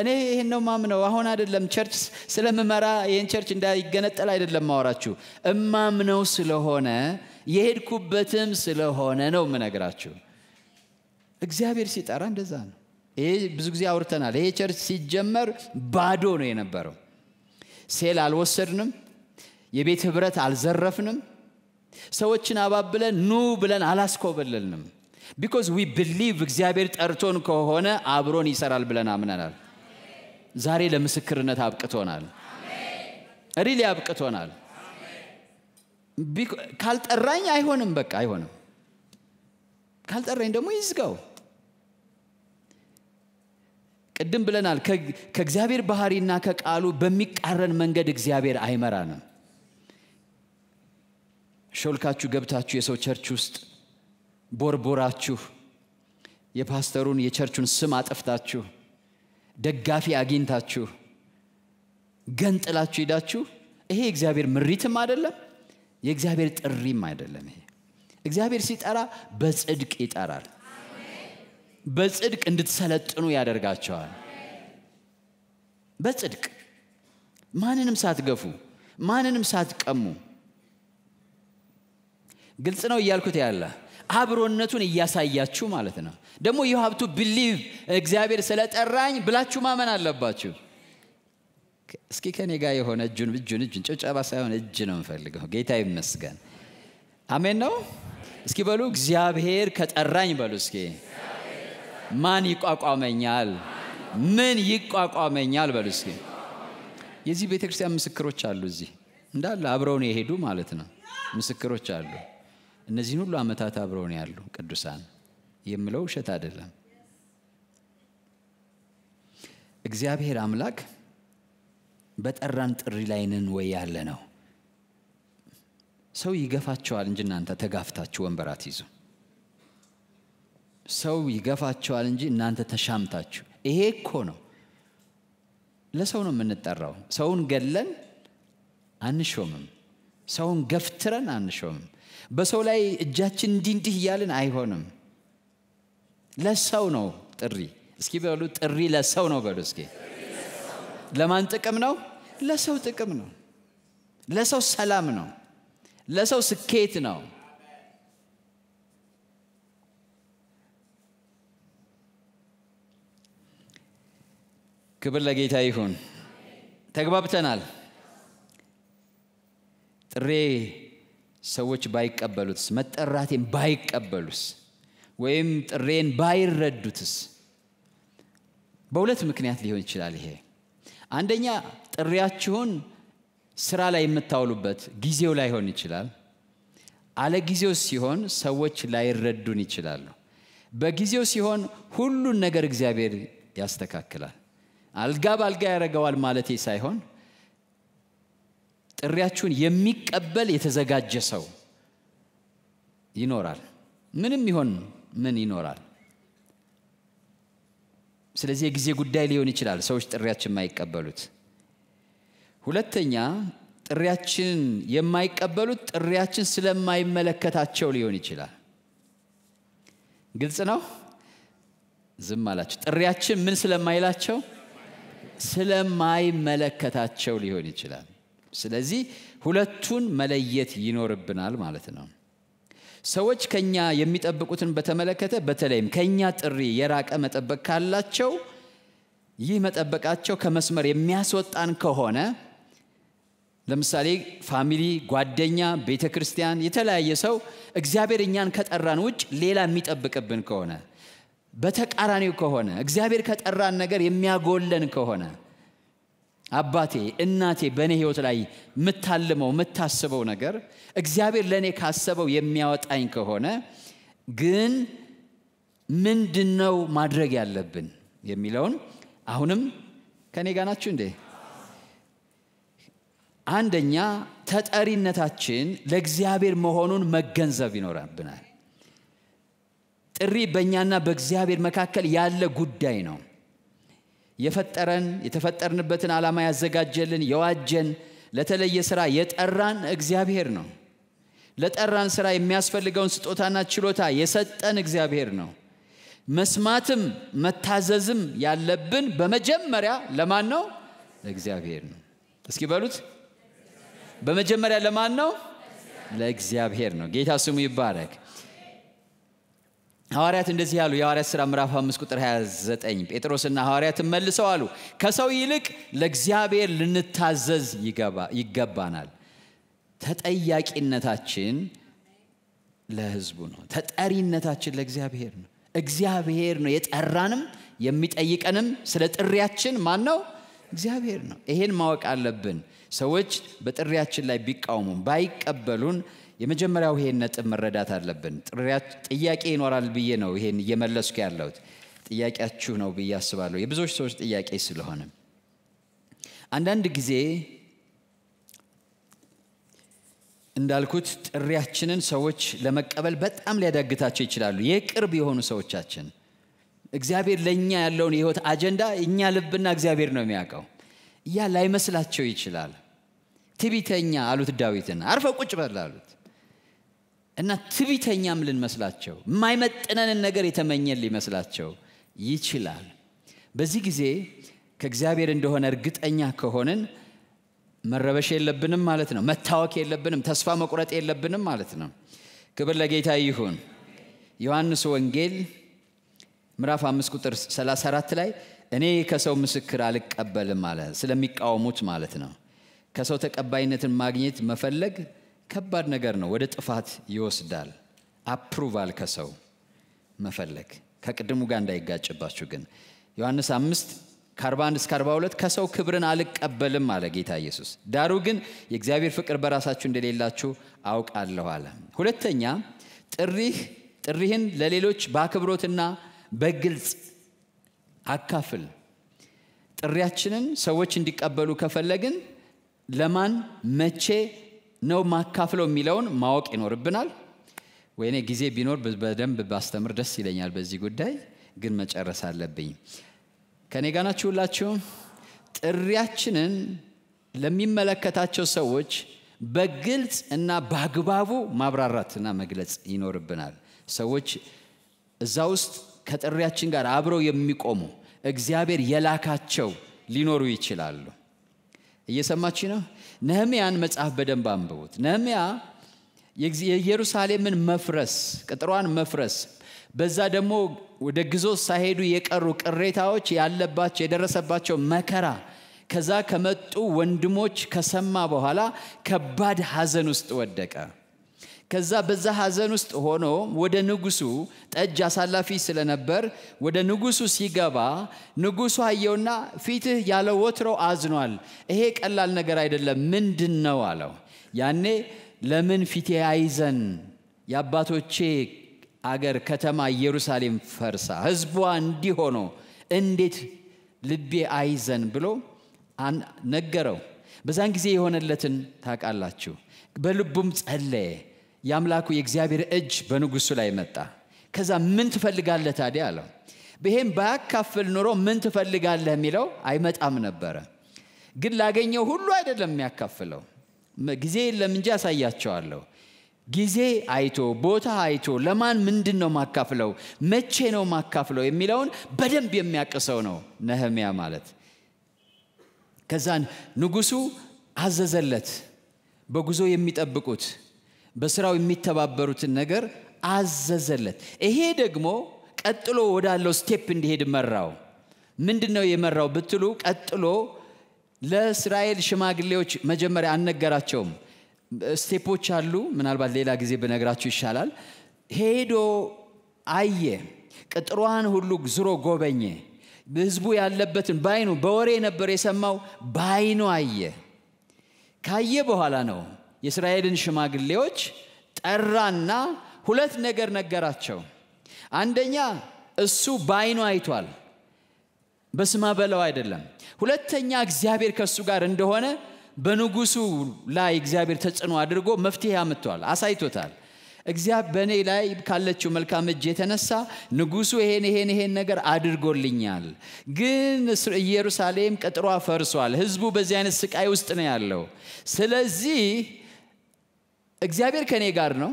እኔ ይህን ነው ማምነው። አሁን አይደለም ቸርች ስለምመራ ይህን ቸርች እንዳይገነጠል አይደለም ማወራችሁ። እማምነው ስለሆነ የሄድኩበትም ስለሆነ ነው ምነግራችሁ። እግዚአብሔር ሲጠራ እንደዛ ነው። ይሄ ብዙ ጊዜ አውርተናል። ይሄ ቸርች ሲጀመር ባዶ ነው የነበረው። ሴል አልወሰድንም፣ የቤት ህብረት አልዘረፍንም፣ ሰዎችን አባብለን ኑ ብለን አላስኮበለልንም። ቢኮዝ ዊ ብሊቭ እግዚአብሔር ጠርቶን ከሆነ አብሮን ይሰራል ብለን አምነናል። ዛሬ ለምስክርነት አብቅቶናል። ሪሊ አብቅቶናል። ካልጠራኝ አይሆንም፣ በቃ አይሆንም። ካልጠራኝ ደግሞ ይዝጋው። ቅድም ብለናል፣ ከእግዚአብሔር ባህሪና ከቃሉ በሚቃረን መንገድ እግዚአብሔር አይመራንም። ሾልካችሁ ገብታችሁ የሰው ቸርች ውስጥ ቦርቦራችሁ የፓስተሩን የቸርቹን ስም አጠፍታችሁ ደጋፊ አግኝታችሁ ገንጥላችሁ ሂዳችሁ ይሄ የእግዚአብሔር ምሪትም አይደለም፣ የእግዚአብሔር ጥሪም አይደለም። ይሄ እግዚአብሔር ሲጠራ በጽድቅ ይጠራል። በጽድቅ እንድትሰለጥኑ ያደርጋቸዋል። በጽድቅ ማንንም ሳትገፉ ማንንም ሳትቀሙ ግልጽ ነው እያልኩት ያለ አብሮነቱን እያሳያችሁ ማለት ነው። ደግሞ ዩ ሀብ ቱ ቢሊቭ እግዚአብሔር ስለጠራኝ ብላችሁ ማመን አለባችሁ እስኪ ከኔ ጋር የሆነ እጁን እጁን እጁን ጭብጨባ ሳይሆን እጅ ነው የምፈልገው ጌታ ይመስገን አሜን ነው እስኪ በሉ እግዚአብሔር ከጠራኝ በሉ እስኪ ማን ይቋቋመኛል ምን ይቋቋመኛል በሉ እስኪ የዚህ ቤተ ክርስቲያን ምስክሮች አሉ እዚህ እንዳለ አብረውን የሄዱ ማለት ነው ምስክሮች አሉ እነዚህን ሁሉ አመታት አብረውን ያሉ ቅዱሳን የምለው ውሸት አይደለም። እግዚአብሔር አምላክ በጠራን ጥሪ ላይ ወይ ያለ ነው። ሰው ይገፋቸዋል እንጂ እናንተ ተጋፍታችሁ ወንበራት ይዙ ሰው ይገፋቸዋል እንጂ እናንተ ተሻምታችሁ። ይሄ እኮ ነው ለሰው ነው የምንጠራው። ሰውን ገለን አንሾምም። ሰውን ገፍትረን አንሾምም። በሰው ላይ እጃችን እንዲህ እንዲህ እያልን አይሆንም። ለሰው ነው ጥሪ። እስኪ በሉ ጥሪ ለሰው ነው በሉ እስኪ። ለማን ጥቅም ነው? ለሰው ጥቅም ነው። ለሰው ሰላም ነው። ለሰው ስኬት ነው። ክብር ለጌታ ይሁን። ተግባብተናል። ጥሬ ሰዎች ባይቀበሉትስ፣ መጠራቴን ባይቀበሉስ? ወይም ጥሬን ባይረዱትስ? በሁለት ምክንያት ሊሆን ይችላል። ይሄ አንደኛ ጥሪያችሁን ስራ ላይ የምታውሉበት ጊዜው ላይሆን ይችላል። አለ ጊዜው ሲሆን ሰዎች ላይረዱን ይችላሉ። በጊዜው ሲሆን ሁሉን ነገር እግዚአብሔር ያስተካክላል። አልጋ በአልጋ ያደርገዋል ማለቴ ሳይሆን ጥሪያችሁን የሚቀበል የተዘጋጀ ሰው ይኖራል። ምንም ይሆን ምን ይኖራል? ስለዚህ የጊዜ ጉዳይ ሊሆን ይችላል ሰዎች ጥሪያችን የማይቀበሉት። ሁለተኛ ጥሪያችን የማይቀበሉት ጥሪያችን ስለማይመለከታቸው ሊሆን ይችላል። ግልጽ ነው። ዝም አላቸው። ጥሪያችን ምን ስለማይላቸው ስለማይመለከታቸው ሊሆን ይችላል። ስለዚህ ሁለቱን መለየት ይኖርብናል ማለት ነው። ሰዎች ከኛ የሚጠብቁትን በተመለከተ በተለይም ከኛ ጥሪ የራቀ መጠበቅ ካላቸው ይህ መጠበቃቸው ከመስመር የሚያስወጣን ከሆነ ለምሳሌ ፋሚሊ፣ ጓደኛ፣ ቤተ ክርስቲያን፣ የተለያየ ሰው እግዚአብሔር እኛን ከጠራን ውጭ ሌላ የሚጠብቅብን ከሆነ በተቃራኒው ከሆነ እግዚአብሔር ከጠራን ነገር የሚያጎለን ከሆነ አባቴ እናቴ በእኔ ህይወት ላይ የምታልመው የምታስበው ነገር እግዚአብሔር ለእኔ ካሰበው የሚያወጣኝ ከሆነ ግን ምንድን ነው ማድረግ ያለብን የሚለውን አሁንም ከእኔ ጋ ናችሁ እንዴ አንደኛ ተጠሪነታችን ለእግዚአብሔር መሆኑን መገንዘብ ይኖራብናል ጥሪ በእኛና በእግዚአብሔር መካከል ያለ ጉዳይ ነው የፈጠረን የተፈጠርንበትን ዓላማ ያዘጋጀልን የዋጀን ለተለየ ስራ የጠራን እግዚአብሔር ነው። ለጠራን ስራ የሚያስፈልገውን ስጦታና ችሎታ የሰጠን እግዚአብሔር ነው። መስማትም መታዘዝም ያለብን በመጀመሪያ ለማን ነው? ለእግዚአብሔር ነው። እስኪ በሉት፣ በመጀመሪያ ለማን ነው? ለእግዚአብሔር ነው። ጌታ ስሙ ይባረክ። ሐዋርያት እንደዚህ ያሉ የሐዋርያት ሥራ ምዕራፍ 5 ቁጥር 29 ጴጥሮስና ሐዋርያትን መልሰው አሉ ከሰው ይልቅ ለእግዚአብሔር ልንታዘዝ ይገባናል ተጠያቂነታችን ለህዝቡ ነው ተጠሪነታችን ለእግዚአብሔር ነው እግዚአብሔር ነው የጠራንም የሚጠይቀንም ስለ ጥሪያችን ማን ነው እግዚአብሔር ነው ይሄን ማወቅ አለብን ሰዎች በጥሪያችን ላይ ቢቃውሙን ባይቀበሉን የመጀመሪያው ይሄን ነጥብ መረዳት አለብን። ጥያቄ ይኖራል ብዬ ነው ይሄን እየመለስኩ ያለሁት። ጥያቄያችሁ ነው ብዬ አስባለሁ፣ የብዙዎች ሰዎች ጥያቄ ስለሆነ። አንዳንድ ጊዜ እንዳልኩት ጥሪያችንን ሰዎች ለመቀበል በጣም ሊያዳግታቸው ይችላሉ። የቅርብ የሆኑ ሰዎቻችን እግዚአብሔር ለእኛ ያለውን የህይወት አጀንዳ እኛ ልብና እግዚአብሔር ነው የሚያውቀው። እያ ላይመስላቸው ይችላል። ትቢተኛ አሉት ዳዊትን፣ አርፈ ቁጭ በል አሉት። እና ትቢተኛም ልንመስላቸው የማይመጥነንን ነገር የተመኘን ሊመስላቸው ይችላል በዚህ ጊዜ ከእግዚአብሔር እንደሆነ እርግጠኛ ከሆንን መረበሽ የለብንም ማለት ነው መታወክ የለብንም ተስፋ መቁረጥ የለብንም ማለት ነው ክብር ለጌታ ይሁን ዮሐንስ ወንጌል ምዕራፍ 5 ቁጥር 34 ላይ እኔ ከሰው ምስክር አልቀበልም አለ ስለሚቃወሙት ማለት ነው ከሰው ተቀባይነትን ማግኘት መፈለግ ከባድ ነገር ነው። ወደ ጥፋት ይወስዳል። አፕሩቫል ከሰው መፈለግ ከቅድሙ ጋር እንዳይጋጭባችሁ ግን ዮሐንስ አምስት ከ41 እስከ 42 ከሰው ክብርን አልቀበልም አለ ጌታ ኢየሱስ። ዳሩ ግን የእግዚአብሔር ፍቅር በራሳችሁ እንደሌላችሁ አውቃለሁ አለ። ሁለተኛ ጥሪህ ጥሪህን ለሌሎች በአክብሮትና በግልጽ አካፍል። ጥሪያችንን ሰዎች እንዲቀበሉ ከፈለግን ለማን መቼ ነው ማካፍለው የሚለውን ማወቅ ይኖርብናል። ወይኔ ጊዜ ቢኖር በደንብ ባስተምር ደስ ይለኛል። በዚህ ጉዳይ ግን መጨረስ አለብኝ። ከኔ ጋር ሁላችሁ ጥሪያችንን ለሚመለከታቸው ሰዎች በግልጽ እና በአግባቡ ማብራራትና መግለጽ ይኖርብናል። ሰዎች እዛ ውስጥ ከጥሪያችን ጋር አብረው የሚቆሙ እግዚአብሔር የላካቸው ሊኖሩ ይችላሉ። እየሰማች ነው። ነህሚያን መጽሐፍ በደንብ አንብቡት። ነህሚያ የኢየሩሳሌምን መፍረስ ቅጥሯን መፍረስ በዛ ደግሞ ወደ ግዞት ሳይሄዱ የቀሩ ቅሬታዎች ያለባቸው የደረሰባቸው መከራ ከዛ ከመጡ ወንድሞች ከሰማ በኋላ ከባድ ሀዘን ውስጥ ወደቀ። ከዛ በዛ ሀዘን ውስጥ ሆኖ ወደ ንጉሱ ጠጅ አሳላፊ ስለነበር ወደ ንጉሱ ሲገባ ንጉሱ አየውና ፊትህ ያለ ወትሮ አዝኗል። ይሄ ቀላል ነገር አይደለም፣ ምንድን ነው አለው። ያኔ ለምን ፊቴ አይዘን? የአባቶቼ አገር ከተማ ኢየሩሳሌም ፈርሳ ህዝቧ እንዲሆኖ ሆኖ እንዴት ልቤ አይዘን ብሎ ነገረው። በዛን ጊዜ የሆነለትን ታውቃላችሁ። በልቡም ጸለየ። የአምላኩ የእግዚአብሔር እጅ በንጉሱ ላይ መጣ ከዛ ምን ትፈልጋለህ ታዲያ አለው ብሄም ባያካፍል ኑሮ ምን ትፈልጋለህ የሚለው አይመጣም ነበረ ግን ላገኘው ሁሉ አይደለም የሚያካፍለው ጊዜ የለም እንጂ ያሳያቸዋለሁ ጊዜ አይቶ ቦታ አይቶ ለማን ምንድን ነው ማካፍለው መቼ ነው ማካፍለው የሚለውን በደንብ የሚያቅሰው ነው ነህሚያ ማለት ከዛን ንጉሱ አዘዘለት በጉዞ የሚጠብቁት በስራው የሚተባበሩትን ነገር አዘዘለት ይሄ ደግሞ ቀጥሎ ወዳለው ስቴፕ እንዲሄድ መራው ምንድን ነው የመራው ብትሉ ቀጥሎ ለእስራኤል ሽማግሌዎች መጀመሪያ አልነገራቸውም ስቴፖች አሉ ምናልባት ሌላ ጊዜ ብነግራችሁ ይሻላል ሄዶ አየ ቅጥሯን ሁሉ ዝሮ ጎበኘ ህዝቡ ያለበትን ባይኑ በወሬ ነበር የሰማው ባይኑ አየ ካየ በኋላ ነው የእስራኤልን ሽማግሌዎች ጠራና ሁለት ነገር ነገራቸው። አንደኛ እሱ በአይኑ አይቷል፣ በስማ በለው አይደለም። ሁለተኛ እግዚአብሔር ከእሱ ጋር እንደሆነ በንጉሱ ላይ እግዚአብሔር ተጽዕኖ አድርጎ መፍትሄ አምጥቷል፣ አሳይቶታል። እግዚአብሔር በእኔ ላይ ካለችው መልካም እጅ የተነሳ ንጉሱ ይሄን ይሄን ይሄን ነገር አድርጎልኛል። ግን ኢየሩሳሌም ቅጥሯ ፈርሷል። ህዝቡ በዚህ አይነት ስቃይ ውስጥ ነው ያለው። ስለዚህ እግዚአብሔር ከኔ ጋር ነው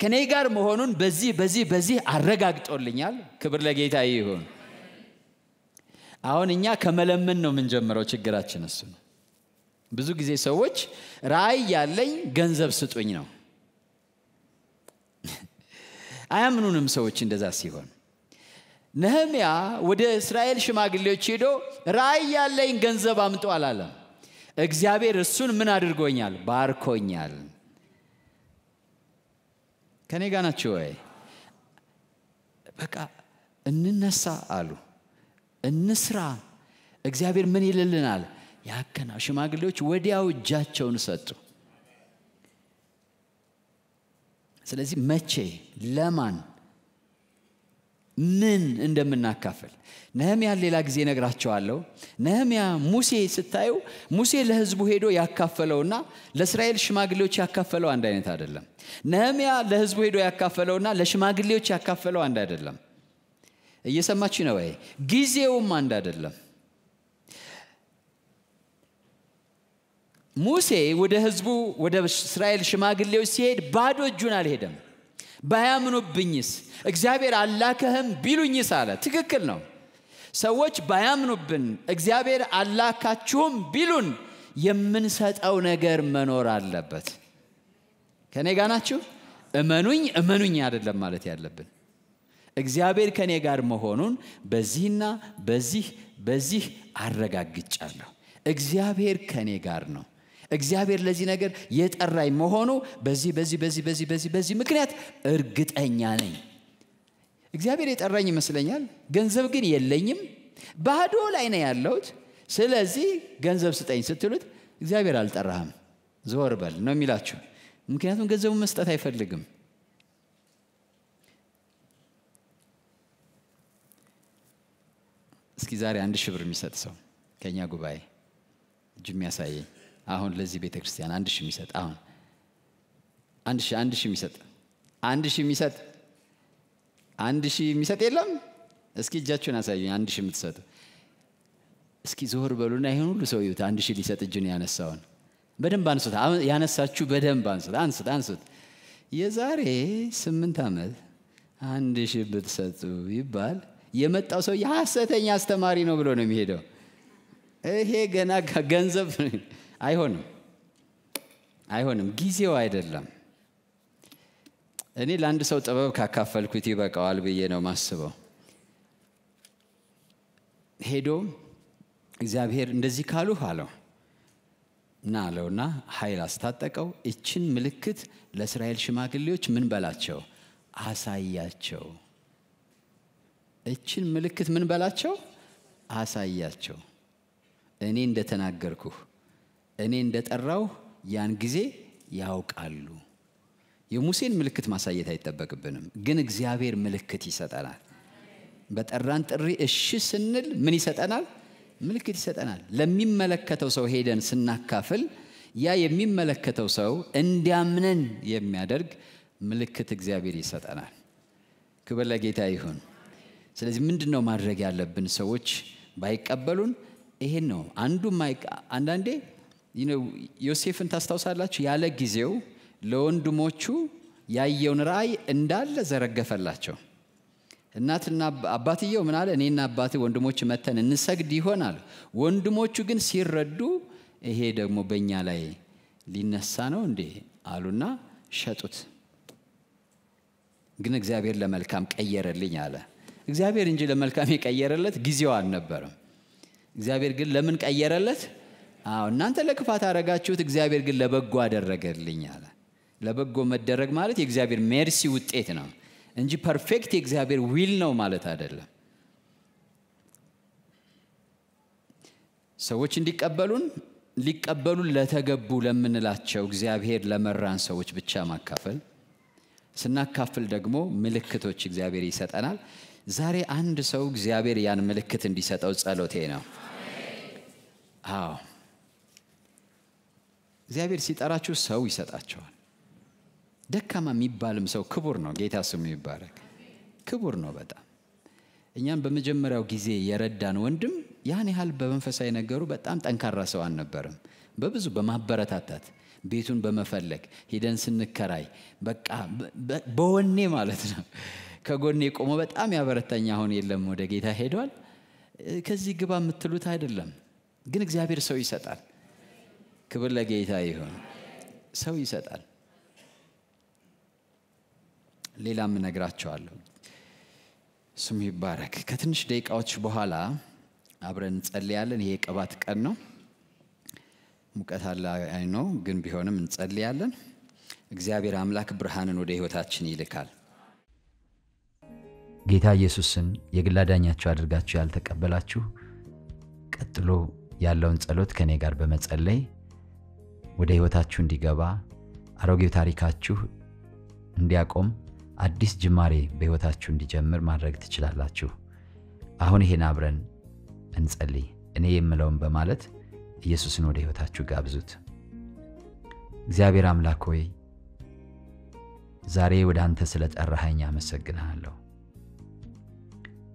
ከኔ ጋር መሆኑን በዚህ በዚህ በዚህ አረጋግጦልኛል ክብር ለጌታ ይሁን አሁን እኛ ከመለመን ነው የምንጀምረው ችግራችን እሱ ነው ብዙ ጊዜ ሰዎች ራይ ያለኝ ገንዘብ ስጡኝ ነው አያምኑንም ሰዎች እንደዛ ሲሆን ነህምያ ወደ እስራኤል ሽማግሌዎች ሄዶ ራይ ያለኝ ገንዘብ አምጦ አላለም እግዚአብሔር እሱን ምን አድርጎኛል ባርኮኛል ከኔ ጋር ናቸው ወይ? በቃ እንነሳ አሉ። እንስራ። እግዚአብሔር ምን ይልልናል? ያከና ሽማግሌዎች ወዲያው እጃቸውን ሰጡ። ስለዚህ መቼ ለማን ምን እንደምናካፍል ነህምያን ሌላ ጊዜ ነግራቸዋለሁ ነህምያ ሙሴ ስታዩ ሙሴ ለህዝቡ ሄዶ ያካፈለውና ለእስራኤል ሽማግሌዎች ያካፈለው አንድ አይነት አይደለም ነህምያ ለህዝቡ ሄዶ ያካፈለውና ለሽማግሌዎች ያካፈለው አንድ አይደለም እየሰማች ነው ወይ ጊዜውም አንድ አይደለም ሙሴ ወደ ህዝቡ ወደ እስራኤል ሽማግሌዎች ሲሄድ ባዶ እጁን አልሄደም ባያምኑብኝስ እግዚአብሔር አላከህም ቢሉኝስ አለ። ትክክል ነው። ሰዎች ባያምኑብን እግዚአብሔር አላካችሁም ቢሉን የምንሰጠው ነገር መኖር አለበት። ከእኔ ጋር ናችሁ? እመኑኝ እመኑኝ አይደለም ማለት ያለብን። እግዚአብሔር ከእኔ ጋር መሆኑን በዚህና በዚህ በዚህ አረጋግጫለሁ። እግዚአብሔር ከእኔ ጋር ነው። እግዚአብሔር ለዚህ ነገር የጠራኝ መሆኑ በዚህ በዚህ በዚህ በዚህ በዚህ በዚህ ምክንያት እርግጠኛ ነኝ እግዚአብሔር የጠራኝ ይመስለኛል ገንዘብ ግን የለኝም ባዶ ላይ ነው ያለሁት ስለዚህ ገንዘብ ስጠኝ ስትሉት እግዚአብሔር አልጠራህም ዞር በል ነው የሚላችሁ ምክንያቱም ገንዘቡ መስጠት አይፈልግም እስኪ ዛሬ አንድ ሽብር የሚሰጥ ሰው ከኛ ጉባኤ እጅ የሚያሳየኝ አሁን ለዚህ ቤተ ክርስቲያን አንድ ሺ የሚሰጥ አሁን አንድ ሺ አንድ ሺ የሚሰጥ አንድ ሺ የሚሰጥ አንድ ሺ የሚሰጥ የለም። እስኪ እጃችሁን አሳዩኝ። አንድ ሺ የምትሰጡ እስኪ ዞር በሉና ይህን ሁሉ ሰው ይዩት። አንድ ሺ ሊሰጥ እጅን ያነሳውን በደንብ አንሱት። ያነሳችሁ በደንብ አንሱት፣ አንሱት፣ አንሱት። የዛሬ ስምንት ዓመት አንድ ሺ ብትሰጡ ይባል የመጣው ሰው የሐሰተኛ አስተማሪ ነው ብሎ ነው የሚሄደው። ይሄ ገና ገንዘብ አይሆንም፣ አይሆንም። ጊዜው አይደለም። እኔ ለአንድ ሰው ጥበብ ካካፈልኩት ይበቃዋል ብዬ ነው ማስበው። ሄዶ እግዚአብሔር እንደዚህ ካሉ አለው እና አለውና ኃይል አስታጠቀው። እችን ምልክት ለእስራኤል ሽማግሌዎች ምን በላቸው? አሳያቸው። እችን ምልክት ምን በላቸው? አሳያቸው። እኔ እንደተናገርኩህ እኔ እንደጠራው ያን ጊዜ ያውቃሉ። የሙሴን ምልክት ማሳየት አይጠበቅብንም፣ ግን እግዚአብሔር ምልክት ይሰጠናል። በጠራን ጥሪ እሺ ስንል ምን ይሰጠናል? ምልክት ይሰጠናል። ለሚመለከተው ሰው ሄደን ስናካፍል ያ የሚመለከተው ሰው እንዲያምነን የሚያደርግ ምልክት እግዚአብሔር ይሰጠናል። ክብር ለጌታ ይሁን። ስለዚህ ምንድን ነው ማድረግ ያለብን? ሰዎች ባይቀበሉን ይሄን ነው አንዱ አንዳንዴ ዮሴፍን ታስታውሳላችሁ? ያለ ጊዜው ለወንድሞቹ ያየውን ራእይ እንዳለ ዘረገፈላቸው። እናትና አባትየው ምን አለ? እኔና አባቴ ወንድሞች መተን እንሰግድ ይሆናል። ወንድሞቹ ግን ሲረዱ ይሄ ደግሞ በእኛ ላይ ሊነሳ ነው እንዴ አሉና ሸጡት። ግን እግዚአብሔር ለመልካም ቀየረልኝ አለ። እግዚአብሔር እንጂ ለመልካም የቀየረለት ጊዜው አልነበረም። እግዚአብሔር ግን ለምን ቀየረለት? አዎ እናንተ ለክፋት አረጋችሁት፣ እግዚአብሔር ግን ለበጎ አደረገልኝ አለ። ለበጎ መደረግ ማለት የእግዚአብሔር ሜርሲ ውጤት ነው እንጂ ፐርፌክት የእግዚአብሔር ዊል ነው ማለት አይደለም። ሰዎች እንዲቀበሉን ሊቀበሉን ለተገቡ ለምንላቸው እግዚአብሔር ለመራን ሰዎች ብቻ ማካፈል፣ ስናካፍል ደግሞ ምልክቶች እግዚአብሔር ይሰጠናል። ዛሬ አንድ ሰው እግዚአብሔር ያን ምልክት እንዲሰጠው ጸሎቴ ነው። አዎ እግዚአብሔር ሲጠራችሁ ሰው ይሰጣቸዋል። ደካማ የሚባልም ሰው ክቡር ነው። ጌታ ስሙ ይባረክ። ክቡር ነው በጣም እኛም በመጀመሪያው ጊዜ የረዳን ወንድም ያን ያህል በመንፈሳዊ ነገሩ በጣም ጠንካራ ሰው አልነበርም። በብዙ በማበረታታት ቤቱን በመፈለግ ሂደን ስንከራይ በቃ በወኔ ማለት ነው ከጎኔ ቆሞ በጣም ያበረታኝ። አሁን የለም ወደ ጌታ ሄዷል። ከዚህ ግባ የምትሉት አይደለም፣ ግን እግዚአብሔር ሰው ይሰጣል። ክብር ለጌታ ይሁን። ሰው ይሰጣል። ሌላም እነግራቸዋለሁ። ስሙ ይባረክ። ከትንሽ ደቂቃዎች በኋላ አብረን እንጸልያለን። ይሄ ቅባት ቀን ነው። ሙቀት አለ አይኖ ግን ቢሆንም እንጸልያለን። እግዚአብሔር አምላክ ብርሃንን ወደ ህይወታችን ይልካል። ጌታ ኢየሱስን የግል አዳኛችሁ አድርጋችሁ ያልተቀበላችሁ ቀጥሎ ያለውን ጸሎት ከእኔ ጋር በመጸለይ ወደ ህይወታችሁ እንዲገባ፣ አሮጌው ታሪካችሁ እንዲያቆም፣ አዲስ ጅማሬ በህይወታችሁ እንዲጀምር ማድረግ ትችላላችሁ። አሁን ይሄን አብረን እንጸልይ። እኔ የምለውን በማለት ኢየሱስን ወደ ህይወታችሁ ጋብዙት። እግዚአብሔር አምላክ ሆይ ዛሬ ወደ አንተ ስለ ጠራኸኝ አመሰግናሃለሁ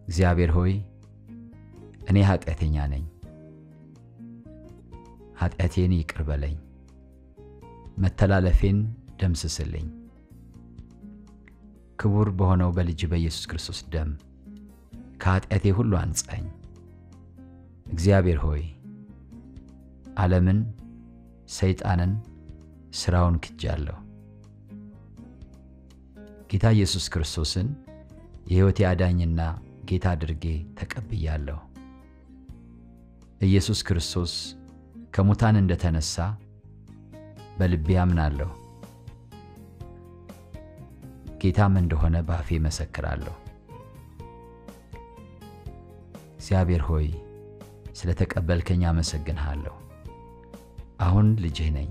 እግዚአብሔር ሆይ እኔ ኃጢአተኛ ነኝ፣ ኃጢአቴን ይቅር በለኝ። መተላለፌን ደምስስልኝ። ክቡር በሆነው በልጅ በኢየሱስ ክርስቶስ ደም ከኃጢአቴ ሁሉ አንጻኝ። እግዚአብሔር ሆይ ዓለምን፣ ሰይጣንን፣ ሥራውን ክጃለሁ። ጌታ ኢየሱስ ክርስቶስን የሕይወቴ አዳኝና ጌታ አድርጌ ተቀብያለሁ። ኢየሱስ ክርስቶስ ከሙታን እንደተነሳ በልቤ አምናለሁ፣ ጌታም እንደሆነ ባፌ መሰክራለሁ። እግዚአብሔር ሆይ ስለ ተቀበልከኝ አመሰግንሃለሁ። አሁን ልጅህ ነኝ።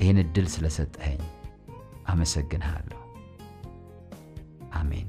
ይህን ስለ ሰጠኸኝ አመሰግንሃለሁ። አሜን።